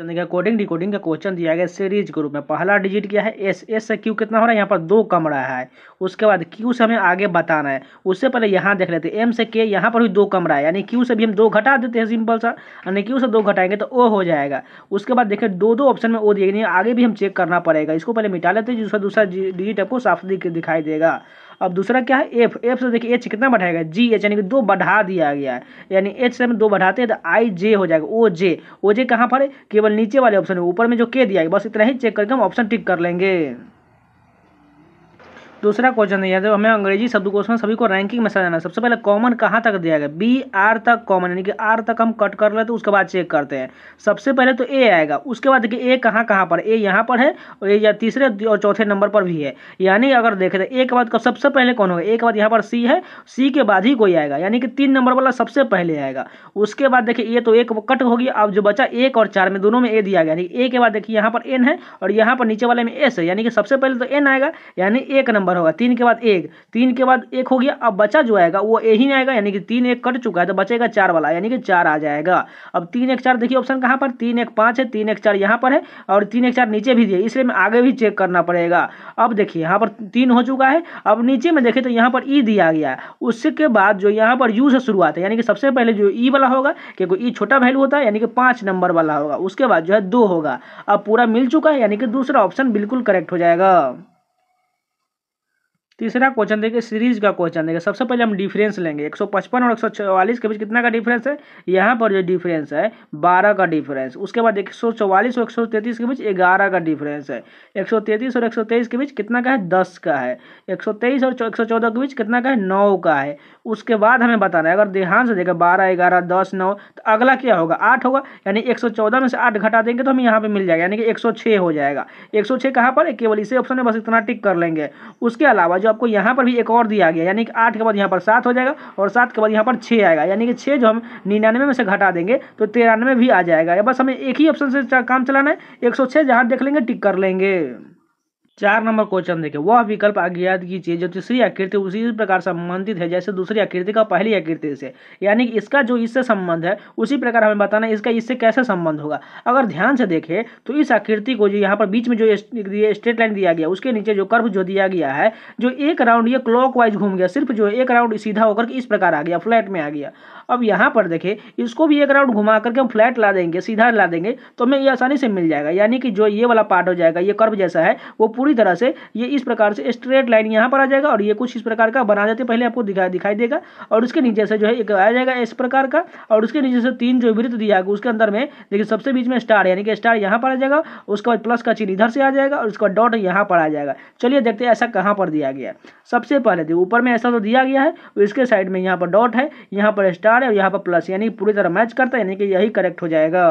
चंद का coding decoding का question दिया गया सीरीज ग्रुप में पहला डिजिट क्या है एस एस से क्यू कितना हो रहा है यहाँ पर दो कम रहा है उसके बाद क्यू से हमें आगे बताना है उससे पहले यहाँ देख लेते हैं एम से के यहाँ पर भी दो कम रहा है यानी क्यू से भी हम दो घटा देते हैं सिंपल सा यानी क्यू से दो घटाएंगे तो ओ हो जाएगा उसके बाद देखें दो दो ऑप्शन में ओ दिए आगे भी हम चेक करना पड़ेगा इसको पहले मिटा लेते हैं दूसरा दूसरा डिजिट आपको साफ दिखाई देगा अब दूसरा क्या है एफ एफ से देखिए एच कितना बढ़ाएगा जी एच यानी कि दो बढ़ा दिया गया है यानी एच से हम दो बढ़ाते हैं तो आई जे हो जाएगा ओ जे ओ जे कहाँ पर है केवल नीचे वाले ऑप्शन में ऊपर में जो के दिया है बस इतना ही चेक करके हम ऑप्शन टिक कर लेंगे दूसरा क्वेश्चन दिया था हमें अंग्रेजी शब्द क्वेश्चन सभी को रैंकिंग में सजाना सबसे पहले कॉमन कहाँ तक दिया गया बी आर तक कॉमन यानी कि आर तक हम कट कर लेते तो उसके बाद चेक करते हैं सबसे पहले तो ए आएगा उसके बाद देखिए ए कहाँ कहाँ पर ए यहाँ पर है और ए या तीसरे और चौथे नंबर पर भी है यानी अगर देखें तो ए के बाद सबसे पहले कौन होगा ए के बाद यहाँ पर सी है सी के बाद ही कोई आएगा यानी कि तीन नंबर वाला सबसे पहले आएगा उसके बाद देखिए ये तो एक कट होगी अब जो बचा एक और चार में दोनों में ए दिया गया यानी ए के बाद देखिए यहाँ पर एन है और यहाँ पर नीचे वाले में एस है यानी कि सबसे पहले तो एन आएगा यानी एक नंबर नंबर होगा तीन के बाद एक तीन के बाद एक हो गया अब बचा जो आएगा वो ए ही आएगा यानी कि तीन एक कट चुका है तो बचेगा चार वाला यानी कि चार आ जाएगा अब तीन एक चार देखिए ऑप्शन कहाँ पर तीन एक पाँच है तीन एक चार यहाँ पर है और तीन एक चार नीचे भी दिए इसलिए मैं आगे भी चेक करना पड़ेगा अब देखिए यहाँ पर तीन हो चुका है अब नीचे में देखें तो यहाँ पर ई e दिया गया है उसके बाद जो यहाँ पर यू से शुरुआत है यानी कि सबसे पहले जो ई e वाला होगा क्योंकि ई e छोटा वैल्यू होता है यानी कि पाँच नंबर वाला होगा उसके बाद जो है दो होगा अब पूरा मिल चुका है यानी कि दूसरा ऑप्शन बिल्कुल करेक्ट हो जाएगा तीसरा क्वेश्चन देखिए सीरीज का क्वेश्चन देखिए सबसे पहले हम डिफरेंस लेंगे 155 और 144 के बीच कितना का डिफरेंस है यहाँ पर जो डिफरेंस है 12 का डिफरेंस उसके बाद 144 और 133 के बीच 11 का डिफरेंस है 133 और 123 के बीच कितना का है 10 का है 123 और 114 के बीच कितना का है नौ का है उसके बाद हमें बताना है अगर ध्यान से देखें बारह ग्यारह दस नौ तो अगला क्या होगा आठ होगा यानी एक में से आठ घटा देंगे तो हमें यहाँ पर मिल जाएगा यानी कि एक हो जाएगा एक सौ कहाँ पर केवल इसे ऑप्शन में बस इतना टिक कर लेंगे उसके अलावा जो आपको यहाँ पर भी एक और दिया गया यानी कि आठ के बाद यहाँ पर सात हो जाएगा और सात के बाद यहाँ पर छः आएगा यानी कि छः जो हम निन्यानवे में से घटा देंगे तो तिरानवे भी आ जाएगा बस हमें एक ही ऑप्शन से काम चलाना है एक सौ जहाँ देख लेंगे टिक कर लेंगे चार नंबर क्वेश्चन देखें वह विकल्प अज्ञात कीजिए जो तीसरी आकृति उसी प्रकार संबंधित है जैसे दूसरी आकृति का पहली आकृति से यानी कि इसका जो इससे संबंध है उसी प्रकार हमें बताना है इसका इससे कैसे संबंध होगा अगर ध्यान से देखें तो इस आकृति को जो यहाँ पर बीच में जो स्ट्रेट लाइन दिया गया उसके नीचे जो कर्व जो दिया गया है जो एक राउंड ये क्लॉक घूम गया सिर्फ जो एक राउंड सीधा होकर इस प्रकार आ गया फ्लैट में आ गया अब यहाँ पर देखें इसको भी एक राउंड घुमा करके हम फ्लैट ला देंगे सीधा ला देंगे तो हमें ये आसानी से मिल जाएगा यानी कि जो ये वाला पार्ट हो जाएगा ये कर्व जैसा है वो पूरी तरह से ये इस प्रकार से स्ट्रेट लाइन यहाँ पर आ जाएगा और ये कुछ इस प्रकार का बना देते पहले आपको दिखाई दिखाई देगा और उसके नीचे से जो है एक आ जाएगा इस प्रकार का और उसके नीचे से तीन जो वृत्त दिया जाएगा उसके अंदर में देखिए सबसे बीच में स्टार यानी कि स्टार यहाँ पर आ जाएगा उसके बाद प्लस का चीन इधर से आ जाएगा और उसका डॉट यहाँ पर आ जाएगा चलिए देखते हैं ऐसा कहाँ पर दिया गया सबसे पहले ऊपर में ऐसा तो दिया गया है इसके साइड में यहाँ पर डॉट है यहाँ पर स्टार है और यहाँ पर प्लस यानी पूरी तरह मैच करता है यानी कि यही करेक्ट हो जाएगा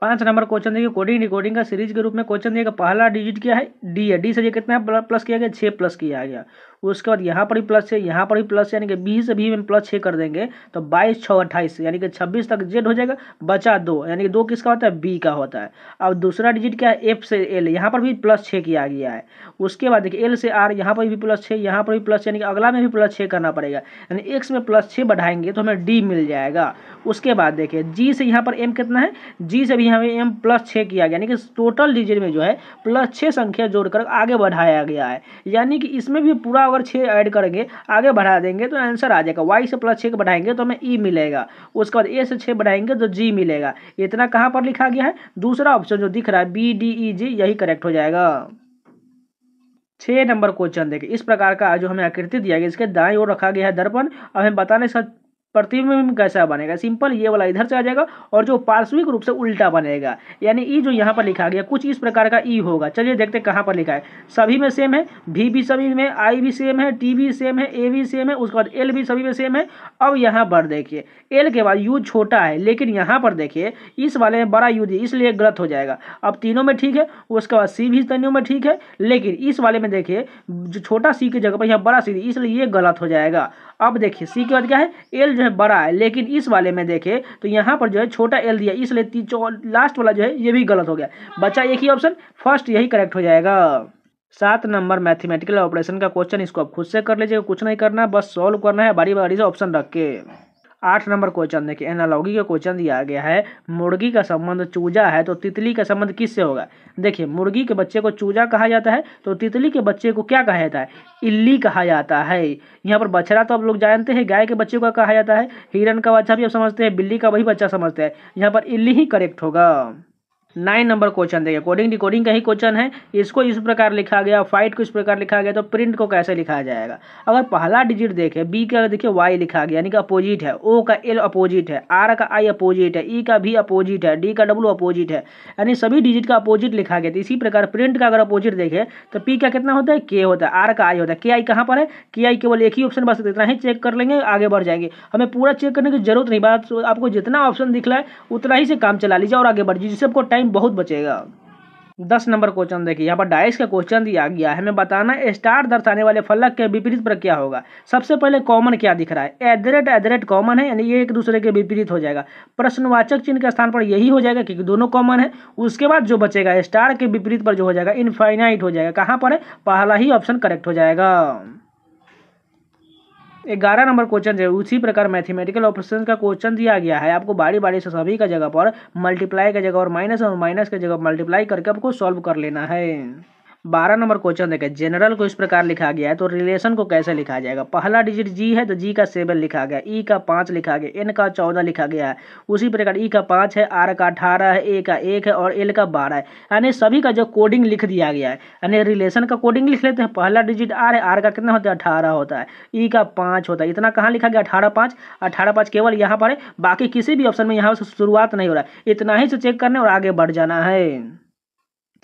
पांच नंबर क्वेश्चन देखिए कोडिंग रिकॉर्डिंग का सीरीज के रूप में क्वेश्चन दिया पहला डिजिट क्या है डी है डी से कितना प्लस किया गया छः प्लस किया गया उसके बाद यहाँ पर भी प्लस है यहाँ पर भी प्लस यानी कि बीस से भी में प्लस छः कर देंगे तो बाईस छः अट्ठाईस यानी कि छब्बीस तक जेड हो जाएगा बचा दो यानी कि दो किसका होता है बी का होता है अब दूसरा डिजिट क्या है एफ से एल यहाँ पर भी प्लस छः किया गया है उसके बाद देखिए एल से आर यहाँ पर भी प्लस छः यहाँ पर भी प्लस यानी कि अगला में भी प्लस छः करना पड़ेगा यानी एक्स में प्लस छः बढ़ाएंगे तो हमें डी मिल जाएगा उसके बाद देखिए जी से यहाँ पर एम कितना है जी से भी हमें एम प्लस छः किया गया यानी कि टोटल डिजिट में जो है प्लस छः संख्या जोड़कर आगे बढ़ाया गया है यानी कि इसमें भी पूरा पावर छः ऐड करेंगे आगे बढ़ा देंगे तो आंसर आ जाएगा वाई से प्लस छः को बढ़ाएंगे तो हमें ई e मिलेगा उसके बाद ए से छः बढ़ाएंगे तो जी मिलेगा इतना कहाँ पर लिखा गया है दूसरा ऑप्शन जो दिख रहा है बी डी ई जी यही करेक्ट हो जाएगा छः नंबर क्वेश्चन देखिए इस प्रकार का जो हमें आकृति दिया गया इसके दाएं ओर रखा गया है दर्पण अब हमें बताने के प्रतिबिंब कैसा बनेगा सिंपल ये वाला इधर से आ जाएगा और जो पार्श्विक रूप से उल्टा बनेगा यानी ई जो यहाँ पर लिखा गया कुछ इस प्रकार का ई होगा चलिए देखते हैं कहाँ पर लिखा है सभी में सेम है भी भी सभी में आई भी सेम है टी भी सेम है ए भी सेम है उसके बाद एल भी सभी में सेम है अब यहाँ पर देखिए एल के बाद यू छोटा है लेकिन यहाँ पर देखिए इस वाले में बड़ा यू दी इसलिए गलत हो जाएगा अब तीनों में ठीक है उसके बाद सी भी तीनों में ठीक है लेकिन इस वाले में देखिए छोटा सी की जगह पर यहाँ बड़ा सी इसलिए ये गलत हो जाएगा अब देखिए सी के बाद क्या है एल जो है बड़ा है लेकिन इस वाले में देखे तो यहाँ पर जो है छोटा एल दिया इसलिए लास्ट वाला जो है ये भी गलत हो गया बच्चा एक ही ऑप्शन फर्स्ट यही करेक्ट हो जाएगा सात नंबर मैथमेटिकल ऑपरेशन का क्वेश्चन इसको आप खुद से कर लीजिएगा कुछ नहीं करना बस सॉल्व करना है बारी बारी से ऑप्शन रख के आठ नंबर क्वेश्चन देखिए एनालॉगी का क्वेश्चन दिया गया है मुर्गी का संबंध चूजा है तो तितली का संबंध किससे होगा देखिए मुर्गी के बच्चे को चूजा कहा जाता है तो तितली के बच्चे को क्या कहा जाता है इल्ली कहा जाता है यहाँ पर बछड़ा तो आप लोग जानते हैं गाय के बच्चे को कहा जाता है हिरन का बच्चा भी आप समझते हैं बिल्ली का वही बच्चा समझते हैं यहाँ पर इल्ली ही करेक्ट होगा नाइन नंबर क्वेश्चन देखिए कोडिंग डिकोडिंग का ही क्वेश्चन है इसको इस प्रकार लिखा गया फाइट को इस प्रकार लिखा गया तो प्रिंट को कैसे लिखा जाएगा अगर पहला डिजिट देखे बी का देखिए वाई लिखा गया यानी कि अपोजिट है ओ का एल अपोजिट है आर का आई अपोजिट है ई e का भी अपोजिट है डी का डब्ल्यू अपोजिट है यानी सभी डिजिट का अपोजिट लिखा गया तो इसी प्रकार प्रिंट का अगर अपोजिट देखे तो पी का कितना होता है के होता है आर का आई होता है के आई कहाँ पर है के आई केवल एक ही ऑप्शन बस इतना ही चेक कर लेंगे आगे बढ़ जाएंगे हमें पूरा चेक करने की जरूरत नहीं बात आपको जितना ऑप्शन दिख है उतना ही से काम चला लीजिए और आगे बढ़ जिससे आपको टाइम टाइम बहुत बचेगा दस नंबर क्वेश्चन देखिए यहाँ पर डाइस का क्वेश्चन दिया गया है हमें बताना स्टार दर्शाने वाले फलक के विपरीत पर क्या होगा सबसे पहले कॉमन क्या दिख रहा है at the rate at the rate common है यानी ये एक दूसरे के विपरीत हो जाएगा प्रश्नवाचक चिन्ह के स्थान पर यही हो जाएगा क्योंकि दोनों कॉमन है उसके बाद जो बचेगा स्टार के विपरीत पर जो हो जाएगा इनफाइनाइट हो जाएगा कहाँ पर है पहला ही ऑप्शन करेक्ट हो जाएगा ग्यारह नंबर क्वेश्चन है उसी प्रकार मैथमेटिकल ऑपरेशन का क्वेश्चन दिया गया है आपको बारी बारी से सभी का जगह पर मल्टीप्लाई का जगह और माइनस और माइनस का जगह मल्टीप्लाई करके आपको सॉल्व कर लेना है बारह नंबर क्वेश्चन देखें जनरल को इस प्रकार लिखा गया है तो रिलेशन को कैसे लिखा जाएगा पहला डिजिट जी है तो जी का सेवन लिखा गया ई e का पाँच लिखा गया एन का चौदह लिखा गया है उसी प्रकार ई e का पाँच है आर का अठारह है ए का एक है और एल का बारह है यानी सभी का जो कोडिंग लिख दिया गया है यानी रिलेशन का कोडिंग लिख लेते हैं पहला डिजिट आर है आर का कितना होता है अठारह होता है ई e का पाँच होता है इतना कहाँ लिखा गया अठारह पाँच अठारह पाँच केवल यहाँ पर है बाकी किसी भी ऑप्शन में यहाँ से शुरुआत नहीं हो रहा है इतना ही से चेक करने और आगे बढ़ जाना है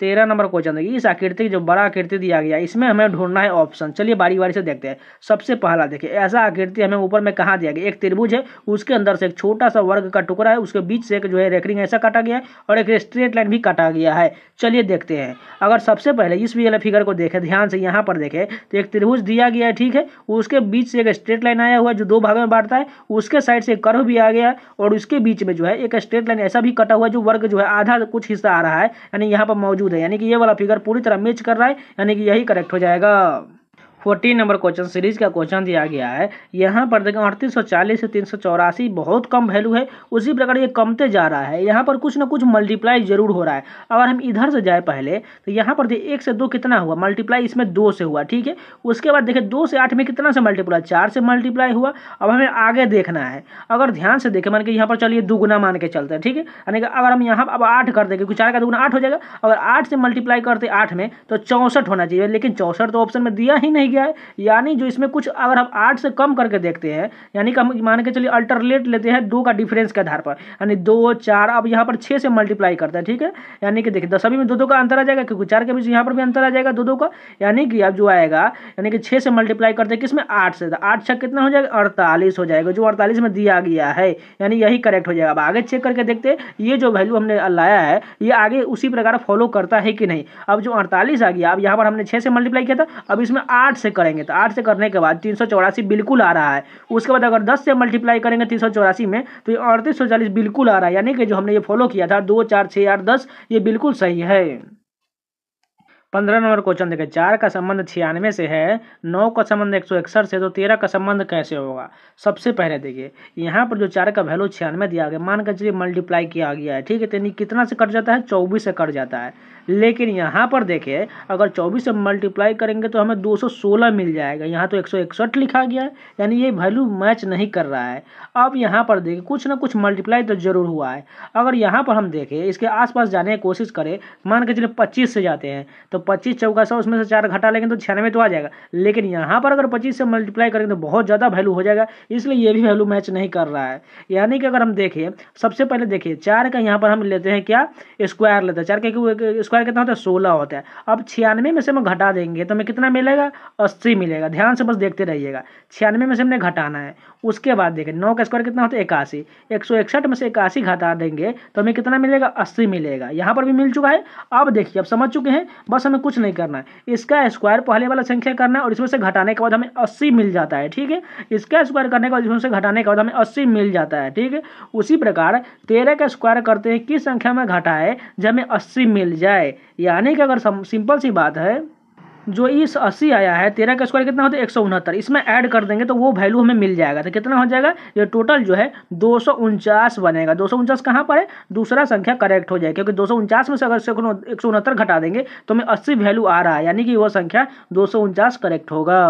तेरह नंबर क्वेश्चन देखिए इस आकृति जो बड़ा आकृति दिया गया इसमें हमें ढूंढना है ऑप्शन चलिए बारी बारी से देखते हैं सबसे पहला देखिए ऐसा आकृति हमें ऊपर में कहाँ दिया गया एक त्रिभुज है उसके अंदर से एक छोटा सा वर्ग का टुकड़ा है उसके बीच से एक जो है रेकरिंग ऐसा काटा गया है और एक स्ट्रेट लाइन भी काटा गया है चलिए देखते हैं अगर सबसे पहले इस वाले फिगर को देखें ध्यान से यहाँ पर देखें तो एक त्रिभुज दिया गया है ठीक है उसके बीच से एक स्ट्रेट लाइन आया हुआ है जो दो भागों में बांटता है उसके साइड से कर्व भी आ गया है और उसके बीच में जो है एक स्ट्रेट लाइन ऐसा भी कटा हुआ है जो वर्ग जो है आधा कुछ हिस्सा आ रहा है यानी यहाँ पर मौजूद है यानी कि ये वाला फिगर पूरी तरह मैच कर रहा है यानी कि यही करेक्ट हो जाएगा फोर्टीन नंबर क्वेश्चन सीरीज का क्वेश्चन दिया गया है यहाँ पर देखें अड़तीस सौ चालीस से तीन सौ चौरासी बहुत कम वैल्यू है उसी प्रकार ये कमते जा रहा है यहाँ पर कुछ ना कुछ मल्टीप्लाई जरूर हो रहा है अगर हम इधर से जाए पहले तो यहाँ पर देखिए एक से दो कितना हुआ मल्टीप्लाई इसमें दो से हुआ ठीक है उसके बाद देखिए दो से आठ में कितना से मल्टीप्लाई चार से मल्टीप्लाई हुआ अब हमें आगे देखना है अगर ध्यान से देखें मान के यहाँ पर चलिए दुगुना मान के चलते हैं ठीक है यानी कि अगर हम यहाँ अब आठ कर देंगे क्योंकि चार का दुगुना आठ हो जाएगा अगर आठ से मल्टीप्लाई करते आठ में तो चौंसठ होना चाहिए लेकिन चौंसठ तो ऑप्शन में दिया ही नहीं गया है यानी जो इसमें कुछ अगर हम आठ से कम करके देखते हैं यानी कि हम मान के चलिए अल्टरनेट लेते हैं दो का डिफरेंस के आधार पर यानी दो चार अब यहाँ पर छः से मल्टीप्लाई करता है ठीक है यानी कि देखिए सभी में दो दो का अंतर आ जाएगा क्योंकि चार के बीच यहाँ पर भी अंतर आ जाएगा दो दो का यानी कि अब जो आएगा यानी कि छः से मल्टीप्लाई करते हैं किसमें आठ से तो आठ छः कितना हो जाएगा अड़तालीस हो जाएगा जो अड़तालीस में दिया गया है यानी यही करेक्ट हो जाएगा अब आगे चेक करके देखते हैं ये जो वैल्यू हमने लाया है ये आगे उसी प्रकार फॉलो करता है कि नहीं अब जो अड़तालीस आ गया अब यहाँ पर हमने छः से मल्टीप्लाई किया था अब इसमें आठ से करेंगे तो आठ से करने के बाद तीन बिल्कुल आ रहा है उसके बाद अगर दस से मल्टीप्लाई करेंगे तीन में तो ये अड़तीस बिल्कुल आ रहा है यानी कि जो हमने ये फॉलो किया था दो चार छः आठ दस ये बिल्कुल सही है पंद्रह नंबर क्वेश्चन देखें चार का संबंध छियानवे से है नौ का संबंध एक सौ इकसठ से तो तेरह का संबंध कैसे होगा सबसे पहले देखिए यहाँ पर जो चार का वैल्यू छियानवे दिया गया मान कर चलिए मल्टीप्लाई किया गया है ठीक है तो यानी कितना से कट जाता है चौबीस से कट जाता है लेकिन यहाँ पर देखें अगर चौबीस से मल्टीप्लाई करेंगे तो हमें 216 मिल जाएगा यहाँ तो एक लिखा गया है यानी ये वैल्यू मैच नहीं कर रहा है अब यहाँ पर देखें कुछ ना कुछ मल्टीप्लाई तो जरूर हुआ है अगर यहाँ पर हम देखें इसके आसपास जाने की कोशिश करें मान के चलिए पच्चीस से जाते हैं तो पच्चीस चौका सौ उसमें से चार घटा लेंगे तो छियानवे तो आ जाएगा लेकिन यहाँ पर अगर पच्चीस से मल्टीप्लाई करेंगे तो बहुत ज़्यादा वैल्यू हो जाएगा इसलिए ये भी वैल्यू मैच नहीं कर रहा है यानी कि अगर हम देखें सबसे पहले देखिए चार का यहाँ पर हम लेते हैं क्या स्क्वायर लेते हैं चार का स्क्वायर कितना होता है सोलह होता है अब छियानवे में से हम घटा देंगे तो हमें कितना मिलेगा अस्सी मिलेगा ध्यान से बस देखते रहिएगा छियानवे में से हमने घटाना है उसके बाद देखें नौ का स्क्वायर कितना होता है इक्यासी एक सौ इकसठ में से इक्यासी घटा देंगे तो हमें कितना मिलेगा अस्सी मिलेगा यहाँ पर भी मिल चुका है अब देखिए अब समझ चुके हैं बस हमें कुछ नहीं करना है इसका स्क्वायर पहले वाला संख्या करना है और इसमें से घटाने के बाद हमें अस्सी मिल जाता है ठीक है इसका स्क्वायर करने के बाद इसमें से घटाने के बाद हमें अस्सी मिल जाता है ठीक है उसी प्रकार तेरह का स्क्वायर करते हैं किस संख्या में घटाए जब हमें अस्सी मिल जाए यानी कि अगर सिंपल सी बात है जो इस अस्सी आया है तेरह का स्क्वायर कितना होता है एक सौ उनहत्तर इसमें ऐड कर देंगे तो वो वैल्यू हमें मिल जाएगा तो कितना हो जाएगा ये टोटल जो है दो सौ उनचास बनेगा दो सौ उनचास कहाँ पर है दूसरा संख्या करेक्ट हो जाएगा क्योंकि दो सौ उनचास में से अगर एक सौ उनहत्तर घटा देंगे तो हमें अस्सी वैल्यू आ रहा है यानी कि वह संख्या दो सौ उनचास करेक्ट होगा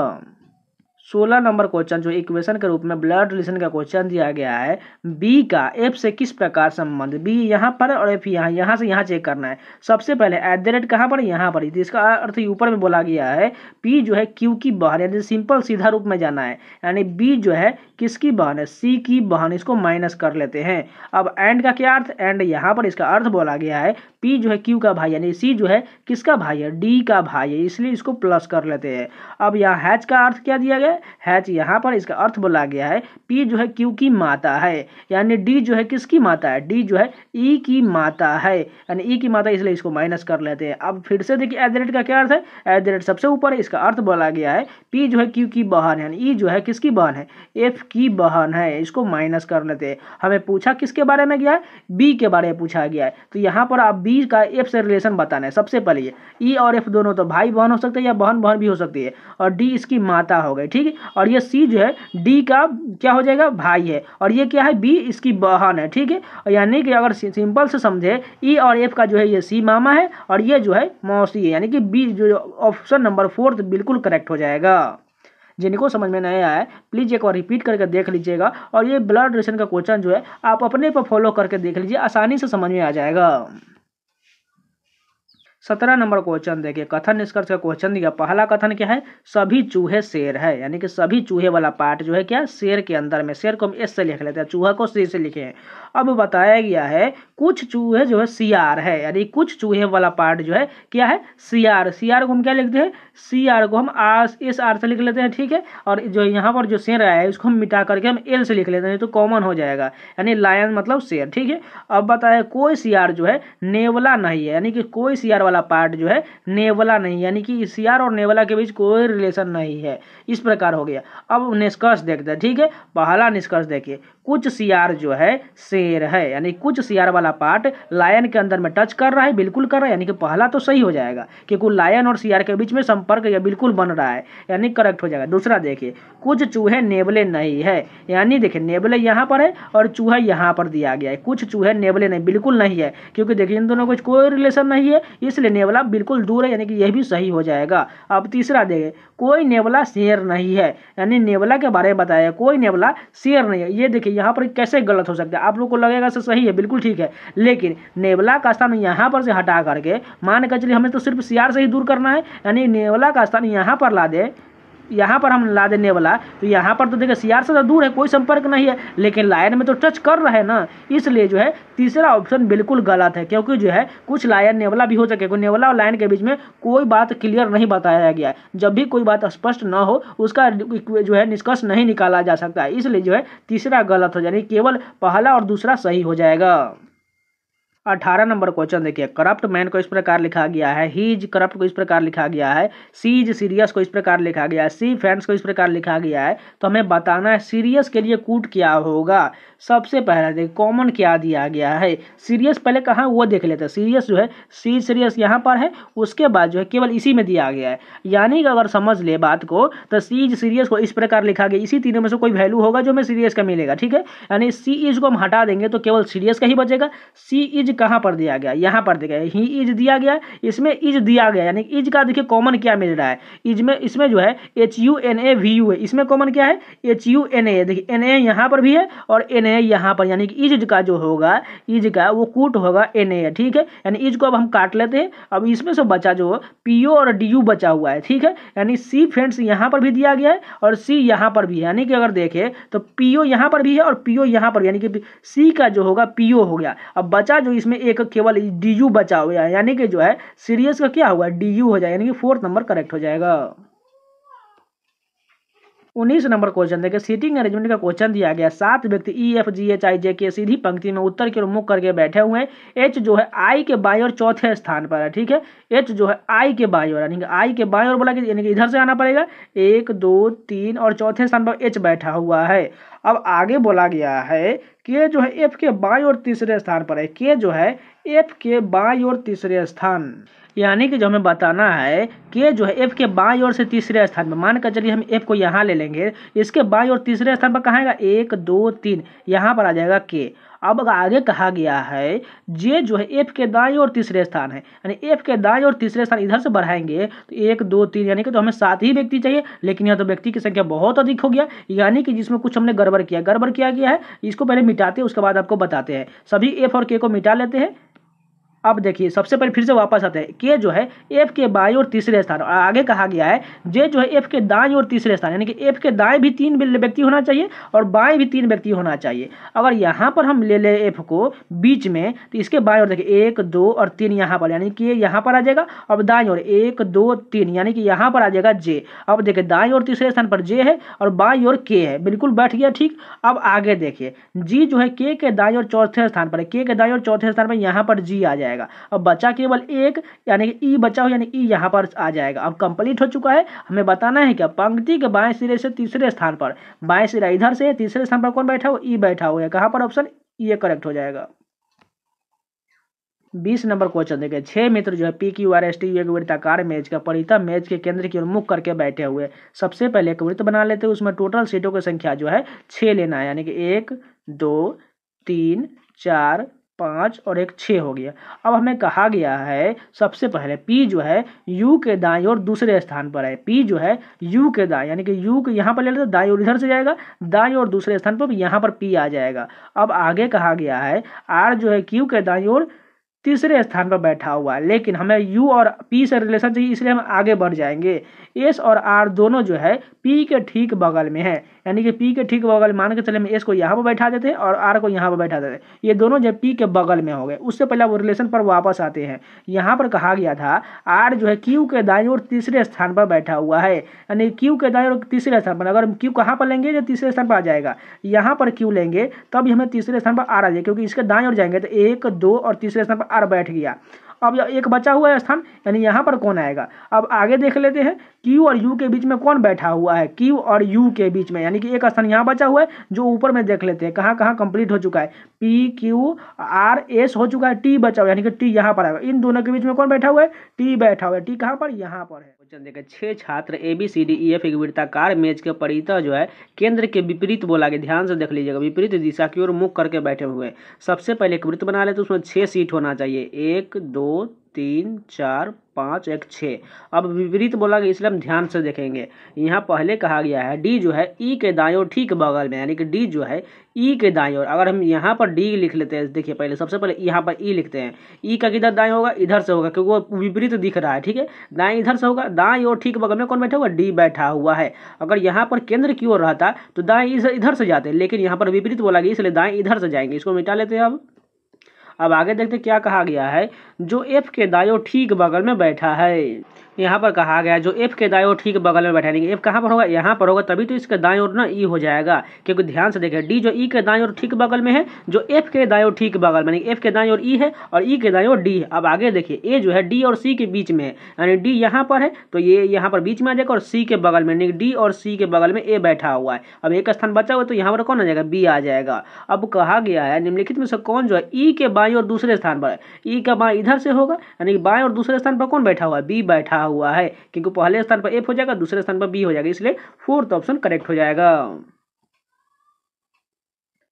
सोलह नंबर क्वेश्चन जो इक्वेशन के रूप में ब्लड रिलेशन का क्वेश्चन दिया गया है बी का एफ से किस प्रकार संबंध बी यहाँ पर और एफ यहाँ यहाँ से यहाँ चेक करना है सबसे पहले एट द रेट कहाँ पर यहाँ पर तो इसका अर्थ ऊपर में बोला गया है पी जो है क्यू की बाहर यानी सिंपल सीधा रूप में जाना है यानी बी जो है किसकी बहन है सी की बहन इसको माइनस कर लेते हैं अब एंड का क्या अर्थ एंड यहाँ पर इसका अर्थ बोला गया है पी जो है क्यू का भाई यानी सी जो है किसका भाई है डी का भाई है इसलिए इसको प्लस कर लेते हैं अब यहाँ हैच का अर्थ क्या दिया गया हैच यहाँ पर इसका अर्थ बोला गया है पी जो है क्यू की माता है यानी डी जो है किसकी माता है डी जो है ई e की माता है यानी ई e की माता इसलिए इसको माइनस कर लेते हैं अब फिर से देखिए एट का क्या अर्थ है एट सबसे ऊपर इसका अर्थ बोला गया है पी जो है क्यू की बहन यानी ई e जो है किसकी बहन है एफ की बहन है इसको माइनस कर लेते हैं हमें पूछा किसके बारे में गया है बी के बारे में पूछा गया है तो यहाँ पर आप बी का एफ से रिलेशन बताना है सबसे पहले ई e और एफ दोनों तो भाई बहन हो सकते हैं या बहन बहन भी हो सकती है और डी इसकी माता हो गई ठीक है और ये सी जो है डी का क्या हो जाएगा भाई है और ये क्या है बी इसकी बहन है ठीक है यानी कि अगर सिंपल से समझे ई e और एफ का जो है ये सी मामा है और ये जो है मौसी है यानी कि बी जो ऑप्शन नंबर फोर्थ बिल्कुल करेक्ट हो जाएगा जिनको समझ में नहीं आया प्लीज़ एक बार रिपीट करके देख लीजिएगा और ये ब्लड डोनेशन का क्वेश्चन जो है आप अपने पर फॉलो करके देख लीजिए आसानी से समझ में आ जाएगा सत्रह नंबर क्वेश्चन देखिए कथन निष्कर्ष का क्वेश्चन दिया पहला कथन क्या है सभी चूहे शेर है यानी कि सभी चूहे वाला पार्ट जो है क्या शेर के अंदर में शेर को हम एस से लिख लेते हैं चूहा को सी से लिखे हैं अब बताया गया है कुछ चूहे जो है सीआर है यानी कुछ चूहे वाला पार्ट जो है क्या है सीआर सीआर को हम क्या लिखते हैं सीआर को हम आर एस आर से लिख लेते हैं ठीक है और जो यहाँ पर जो शेर आया है उसको हम मिटा करके हम एल से लिख लेते हैं तो कॉमन हो जाएगा यानी लायन मतलब शेर ठीक है अब बताया कोई सीआर जो है नेवला नहीं है यानी कि कोई सीआर वाला पार्ट जो है नेवला नहीं है यानी कि सीआर और नेवला के बीच कोई रिलेशन नहीं है इस प्रकार हो गया अब निष्कर्ष देखते हैं ठीक है पहला निष्कर्ष देखिए कुछ सियार जो है शेर है यानी कुछ सियार वाला पार्ट लायन के अंदर में टच कर रहा है बिल्कुल कर रहा है यानी कि पहला तो सही हो जाएगा क्योंकि लायन और सियार के बीच में संपर्क यह बिल्कुल बन रहा है यानी करेक्ट हो जाएगा दूसरा देखिए कुछ चूहे नेबले नहीं है यानी देखिए नेबले यहाँ पर है और चूहे यहाँ पर दिया गया है कुछ चूहे नेबले नहीं बिल्कुल नहीं है क्योंकि देखिए इन दोनों को कोई रिलेशन नहीं है इसलिए नेवला बिल्कुल दूर है यानी कि यह भी सही हो जाएगा अब तीसरा देखिए कोई नेवला शेर नहीं है यानी नेवला के बारे में बताया कोई नेवला शेर नहीं है ये देखिए यहाँ पर कैसे गलत हो सकता है आप लोग को लगेगा सर सही है बिल्कुल ठीक है लेकिन नेवला का स्थान यहाँ पर से हटा करके मान कर चलिए हमें तो सिर्फ सियार से ही दूर करना है यानी नेवला का स्थान यहाँ पर ला दे यहाँ पर हम ला देने वाला तो यहाँ पर तो देखिए सी से तो दूर है कोई संपर्क नहीं है लेकिन लायन में तो टच कर रहे हैं ना इसलिए जो है तीसरा ऑप्शन बिल्कुल गलत है क्योंकि जो है कुछ लायन नेवला भी हो सके क्योंकि नेवला और लायन के बीच में कोई बात क्लियर नहीं बताया गया है जब भी कोई बात स्पष्ट न हो उसका जो है निष्कर्ष नहीं निकाला जा सकता है इसलिए जो है तीसरा गलत हो जाए केवल पहला और दूसरा सही हो जाएगा अठारह नंबर क्वेश्चन देखिए करप्ट मैन को इस प्रकार लिखा गया है ही इज करप्ट को इस प्रकार लिखा गया है सी इज सीरियस को इस प्रकार लिखा गया है सी फैंस को इस प्रकार लिखा गया है तो हमें बताना है सीरियस के लिए कूट क्या होगा सबसे पहले देखिए कॉमन क्या दिया गया है सीरियस पहले कहाँ वो देख लेते हैं सीरियस जो है सी सीरियस यहाँ पर है उसके बाद जो है केवल इसी में दिया गया है यानी कि अगर समझ ले बात को तो सी इज सीरियस को इस प्रकार लिखा गया इसी तीनों में से कोई वैल्यू होगा जो हमें सीरियस का मिलेगा ठीक है यानी सी इज को हम हटा देंगे तो केवल सीरियस का ही बचेगा सी इज कहाँ पर दिया गया यहाँ पर दिया गया ही इज दिया गया इसमें इज दिया गया यानी इज का देखिए कॉमन क्या मिल रहा है इज में इसमें जो है H U N A V U है इसमें कॉमन क्या है एच यू एन ए देखिए एन ए यहाँ पर भी है और एन ए यहाँ पर यानी कि इज का जो होगा इज का वो कूट होगा एन ए ठीक है यानी इज को अब हम काट लेते हैं अब इसमें से बचा जो पी ओ और डी यू बचा हुआ है ठीक है यानी सी फ्रेंड्स यहाँ पर भी दिया गया है और सी यहाँ पर भी है यानी कि अगर देखें तो पी ओ यहाँ पर भी है और पी ओ यहाँ पर यानी कि सी का जो होगा पी ओ हो गया अब बचा जो इसमें एक केवल डी यू बचा हुआ है यानी कि जो है सीरियस का क्या हुआ डी यू हो जाएगा यानी कि फोर्थ नंबर करेक्ट हो जाएगा उन्नीस नंबर क्वेश्चन देखिए सीटिंग अरेंजमेंट का क्वेश्चन दिया गया सात व्यक्ति E F G H I जे के सीधी पंक्ति में उत्तर की ओर मुख करके बैठे हुए हैं एच जो है आई के बाई और चौथे स्थान पर है ठीक है एच जो है आई के बाई और यानी कि आई के बाई और बोला कि यानी कि इधर से आना पड़ेगा एक दो तीन और चौथे स्थान पर एच बैठा हुआ है अब आगे बोला गया है के जो है एफ के बाई और तीसरे स्थान पर है के जो है एफ के बाई और तीसरे स्थान यानी कि जो हमें बताना है के जो है एफ के बाई और से तीसरे स्थान पर मान कर चलिए हम एफ को यहाँ ले लेंगे इसके बाई और तीसरे स्थान पर कहाँ आएगा एक दो तीन यहाँ पर आ जाएगा के अब आगे कहा गया है जे जो है एफ के दाई और तीसरे स्थान है यानी एफ के दाई और तीसरे स्थान इधर से बढ़ाएंगे तो एक दो तीन यानी कि तो हमें सात ही व्यक्ति चाहिए लेकिन यहाँ तो व्यक्ति की संख्या बहुत अधिक हो गया यानी कि जिसमें कुछ हमने गड़बड़ किया गड़बड़ किया गया है इसको पहले मिटाते हैं उसके बाद आपको बताते हैं सभी एफ और के को मिटा लेते हैं अब देखिए सबसे पहले फिर से वापस आते हैं के जो है एफ के बाई और तीसरे स्थान और आगे कहा गया है जे जो है एफ के दाएं और तीसरे स्थान यानी कि एफ के दाएं भी तीन व्यक्ति होना चाहिए और बाएं भी तीन व्यक्ति होना चाहिए अगर यहाँ पर हम ले लें एफ को बीच में तो इसके बाएं और देखिए एक दो और तीन यहाँ पर यानी कि यहाँ पर आ जाएगा और दाएं और एक दो तीन यानी कि यहाँ पर आ जाएगा जे अब देखिए दाएं और तीसरे स्थान पर जे है और बाएँ और के है बिल्कुल बैठ गया ठीक अब आगे देखिए जी जो है के के दाएं और चौथे स्थान पर है के के दाएं और चौथे स्थान पर यहाँ पर जी आ जाएगा जाएगा अब बचा केवल एक यानी कि ई बचा हो यानी ई यहाँ पर आ जाएगा अब कंप्लीट हो चुका है हमें बताना है कि पंक्ति के बाएं सिरे से तीसरे स्थान पर बाएं सिरा इधर से तीसरे स्थान पर कौन बैठा हो ई बैठा हुआ है कहाँ पर ऑप्शन ये करेक्ट हो जाएगा बीस नंबर क्वेश्चन देखे छह मित्र जो है P Q R S T एक वृत्ताकार मेज का परिता मेज के केंद्र की ओर मुख करके बैठे हुए सबसे पहले एक वृत्त बना लेते हैं उसमें टोटल सीटों की संख्या जो है छह लेना है यानी कि एक दो तीन चार पाँच और एक छः हो गया अब हमें कहा गया है सबसे पहले पी जो है यू के दाएं और दूसरे स्थान पर है पी जो है यू के दाएं यानी कि यू के यहाँ पर ले लेते दाएं और इधर से जाएगा दाएं और दूसरे स्थान पर यहाँ पर पी आ जाएगा अब आगे कहा गया है आर जो है क्यू के दाएं और तीसरे स्थान पर बैठा हुआ है लेकिन हमें यू और पी से रिलेशन चाहिए इसलिए हम आगे बढ़ जाएंगे एस और आर दोनों जो है पी के ठीक बगल में है यानी कि पी के ठीक बगल मान के चले हम एस को यहाँ पर बैठा देते हैं और आर को यहाँ पर बैठा देते हैं ये दोनों जो पी के बगल में हो गए उससे पहले वो रिलेशन पर वापस आते हैं यहाँ पर कहा गया था आर जो है क्यू के दाई और तीसरे स्थान पर बैठा हुआ है यानी क्यू के दाई और तीसरे स्थान पर अगर हम क्यू कहाँ पर लेंगे तो तीसरे स्थान पर आ जाएगा यहाँ पर क्यू लेंगे तभी हमें तीसरे स्थान पर आर आ जाएगा क्योंकि इसके दाएँ और जाएंगे तो एक दो और तीसरे स्थान पर आर बैठ गया अब एक बचा हुआ स्थान यानी यहाँ पर कौन आएगा अब आगे देख लेते हैं क्यू और यू के बीच में कौन बैठा हुआ है क्यू और यू के बीच में यानी कि एक स्थान यहाँ बचा हुआ है जो ऊपर में देख लेते हैं कहाँ कहाँ कंप्लीट हो चुका है पी क्यू आर एस हो चुका है टी बचा हुआ यानी कि टी यहाँ पर आएगा इन दोनों के बीच में कौन बैठा हुआ है टी बैठा हुआ है टी कहाँ पर यहाँ पर है क्वेश्चन देखें छह छात्र A B C D E F एक वृत्ताकार मेज के परिता जो है केंद्र के विपरीत बोला गया ध्यान से देख लीजिएगा विपरीत दिशा की ओर मुख करके बैठे हुए सबसे पहले एक वृत्त बना ले तो उसमें छह सीट होना चाहिए एक दो तीन चार पाँच एक छः अब विपरीत बोला गया इसलिए हम ध्यान से देखेंगे यहाँ पहले कहा गया है डी जो है ई के दाएं और ठीक बगल में यानी कि डी जो है ई के दाएँ और अगर हम यहाँ पर डी लिख लेते हैं देखिए पहले सबसे पहले यहाँ पर ई लिखते हैं ई का किधर दाएँ होगा इधर से होगा क्योंकि वो विपरीत दिख रहा है ठीक है दाएँ इधर से होगा दाएँ और ठीक बगल में कौन बैठा हुआ डी बैठा हुआ है अगर यहाँ पर केंद्र की ओर रहता तो दाएँ इधर से जाते लेकिन यहाँ पर विपरीत बोला गया इसलिए दाएँ इधर से जाएंगे इसको मिटा लेते हैं अब अब आगे देखते क्या कहा गया है जो एफ के दायो ठीक बगल में बैठा है यहाँ पर कहा गया जो एफ के दाएं ओर ठीक बगल में बैठा देंगे एफ कहाँ पर होगा यहाँ पर होगा तभी तो इसके दाएं ओर ना ई हो जाएगा क्योंकि ध्यान से देखें डी जो ई के दाएं ओर ठीक बगल में है जो एफ के दाएं ओर ठीक बगल में एफ के दाएं ओर ई है और ई के दाएं ओर डी है अब आगे देखिए ए जो है डी और सी के बीच में है यानी डी यहाँ पर है तो ये यहाँ पर बीच में आ जाएगा और सी के बगल में डी और सी के बगल में ए बैठा हुआ है अब एक स्थान बचा हुआ तो यहाँ पर कौन आ जाएगा बी आ जाएगा अब कहा गया है निम्नलिखित में से कौन जो है ई के बाएँ और दूसरे स्थान पर है ई का बाएं इधर से होगा यानी बाएं और दूसरे स्थान पर कौन बैठा हुआ है बी बैठा हुआ है क्योंकि पहले स्थान पर एफ हो जाएगा दूसरे स्थान पर बी हो जाएगा इसलिए फोर्थ ऑप्शन करेक्ट हो जाएगा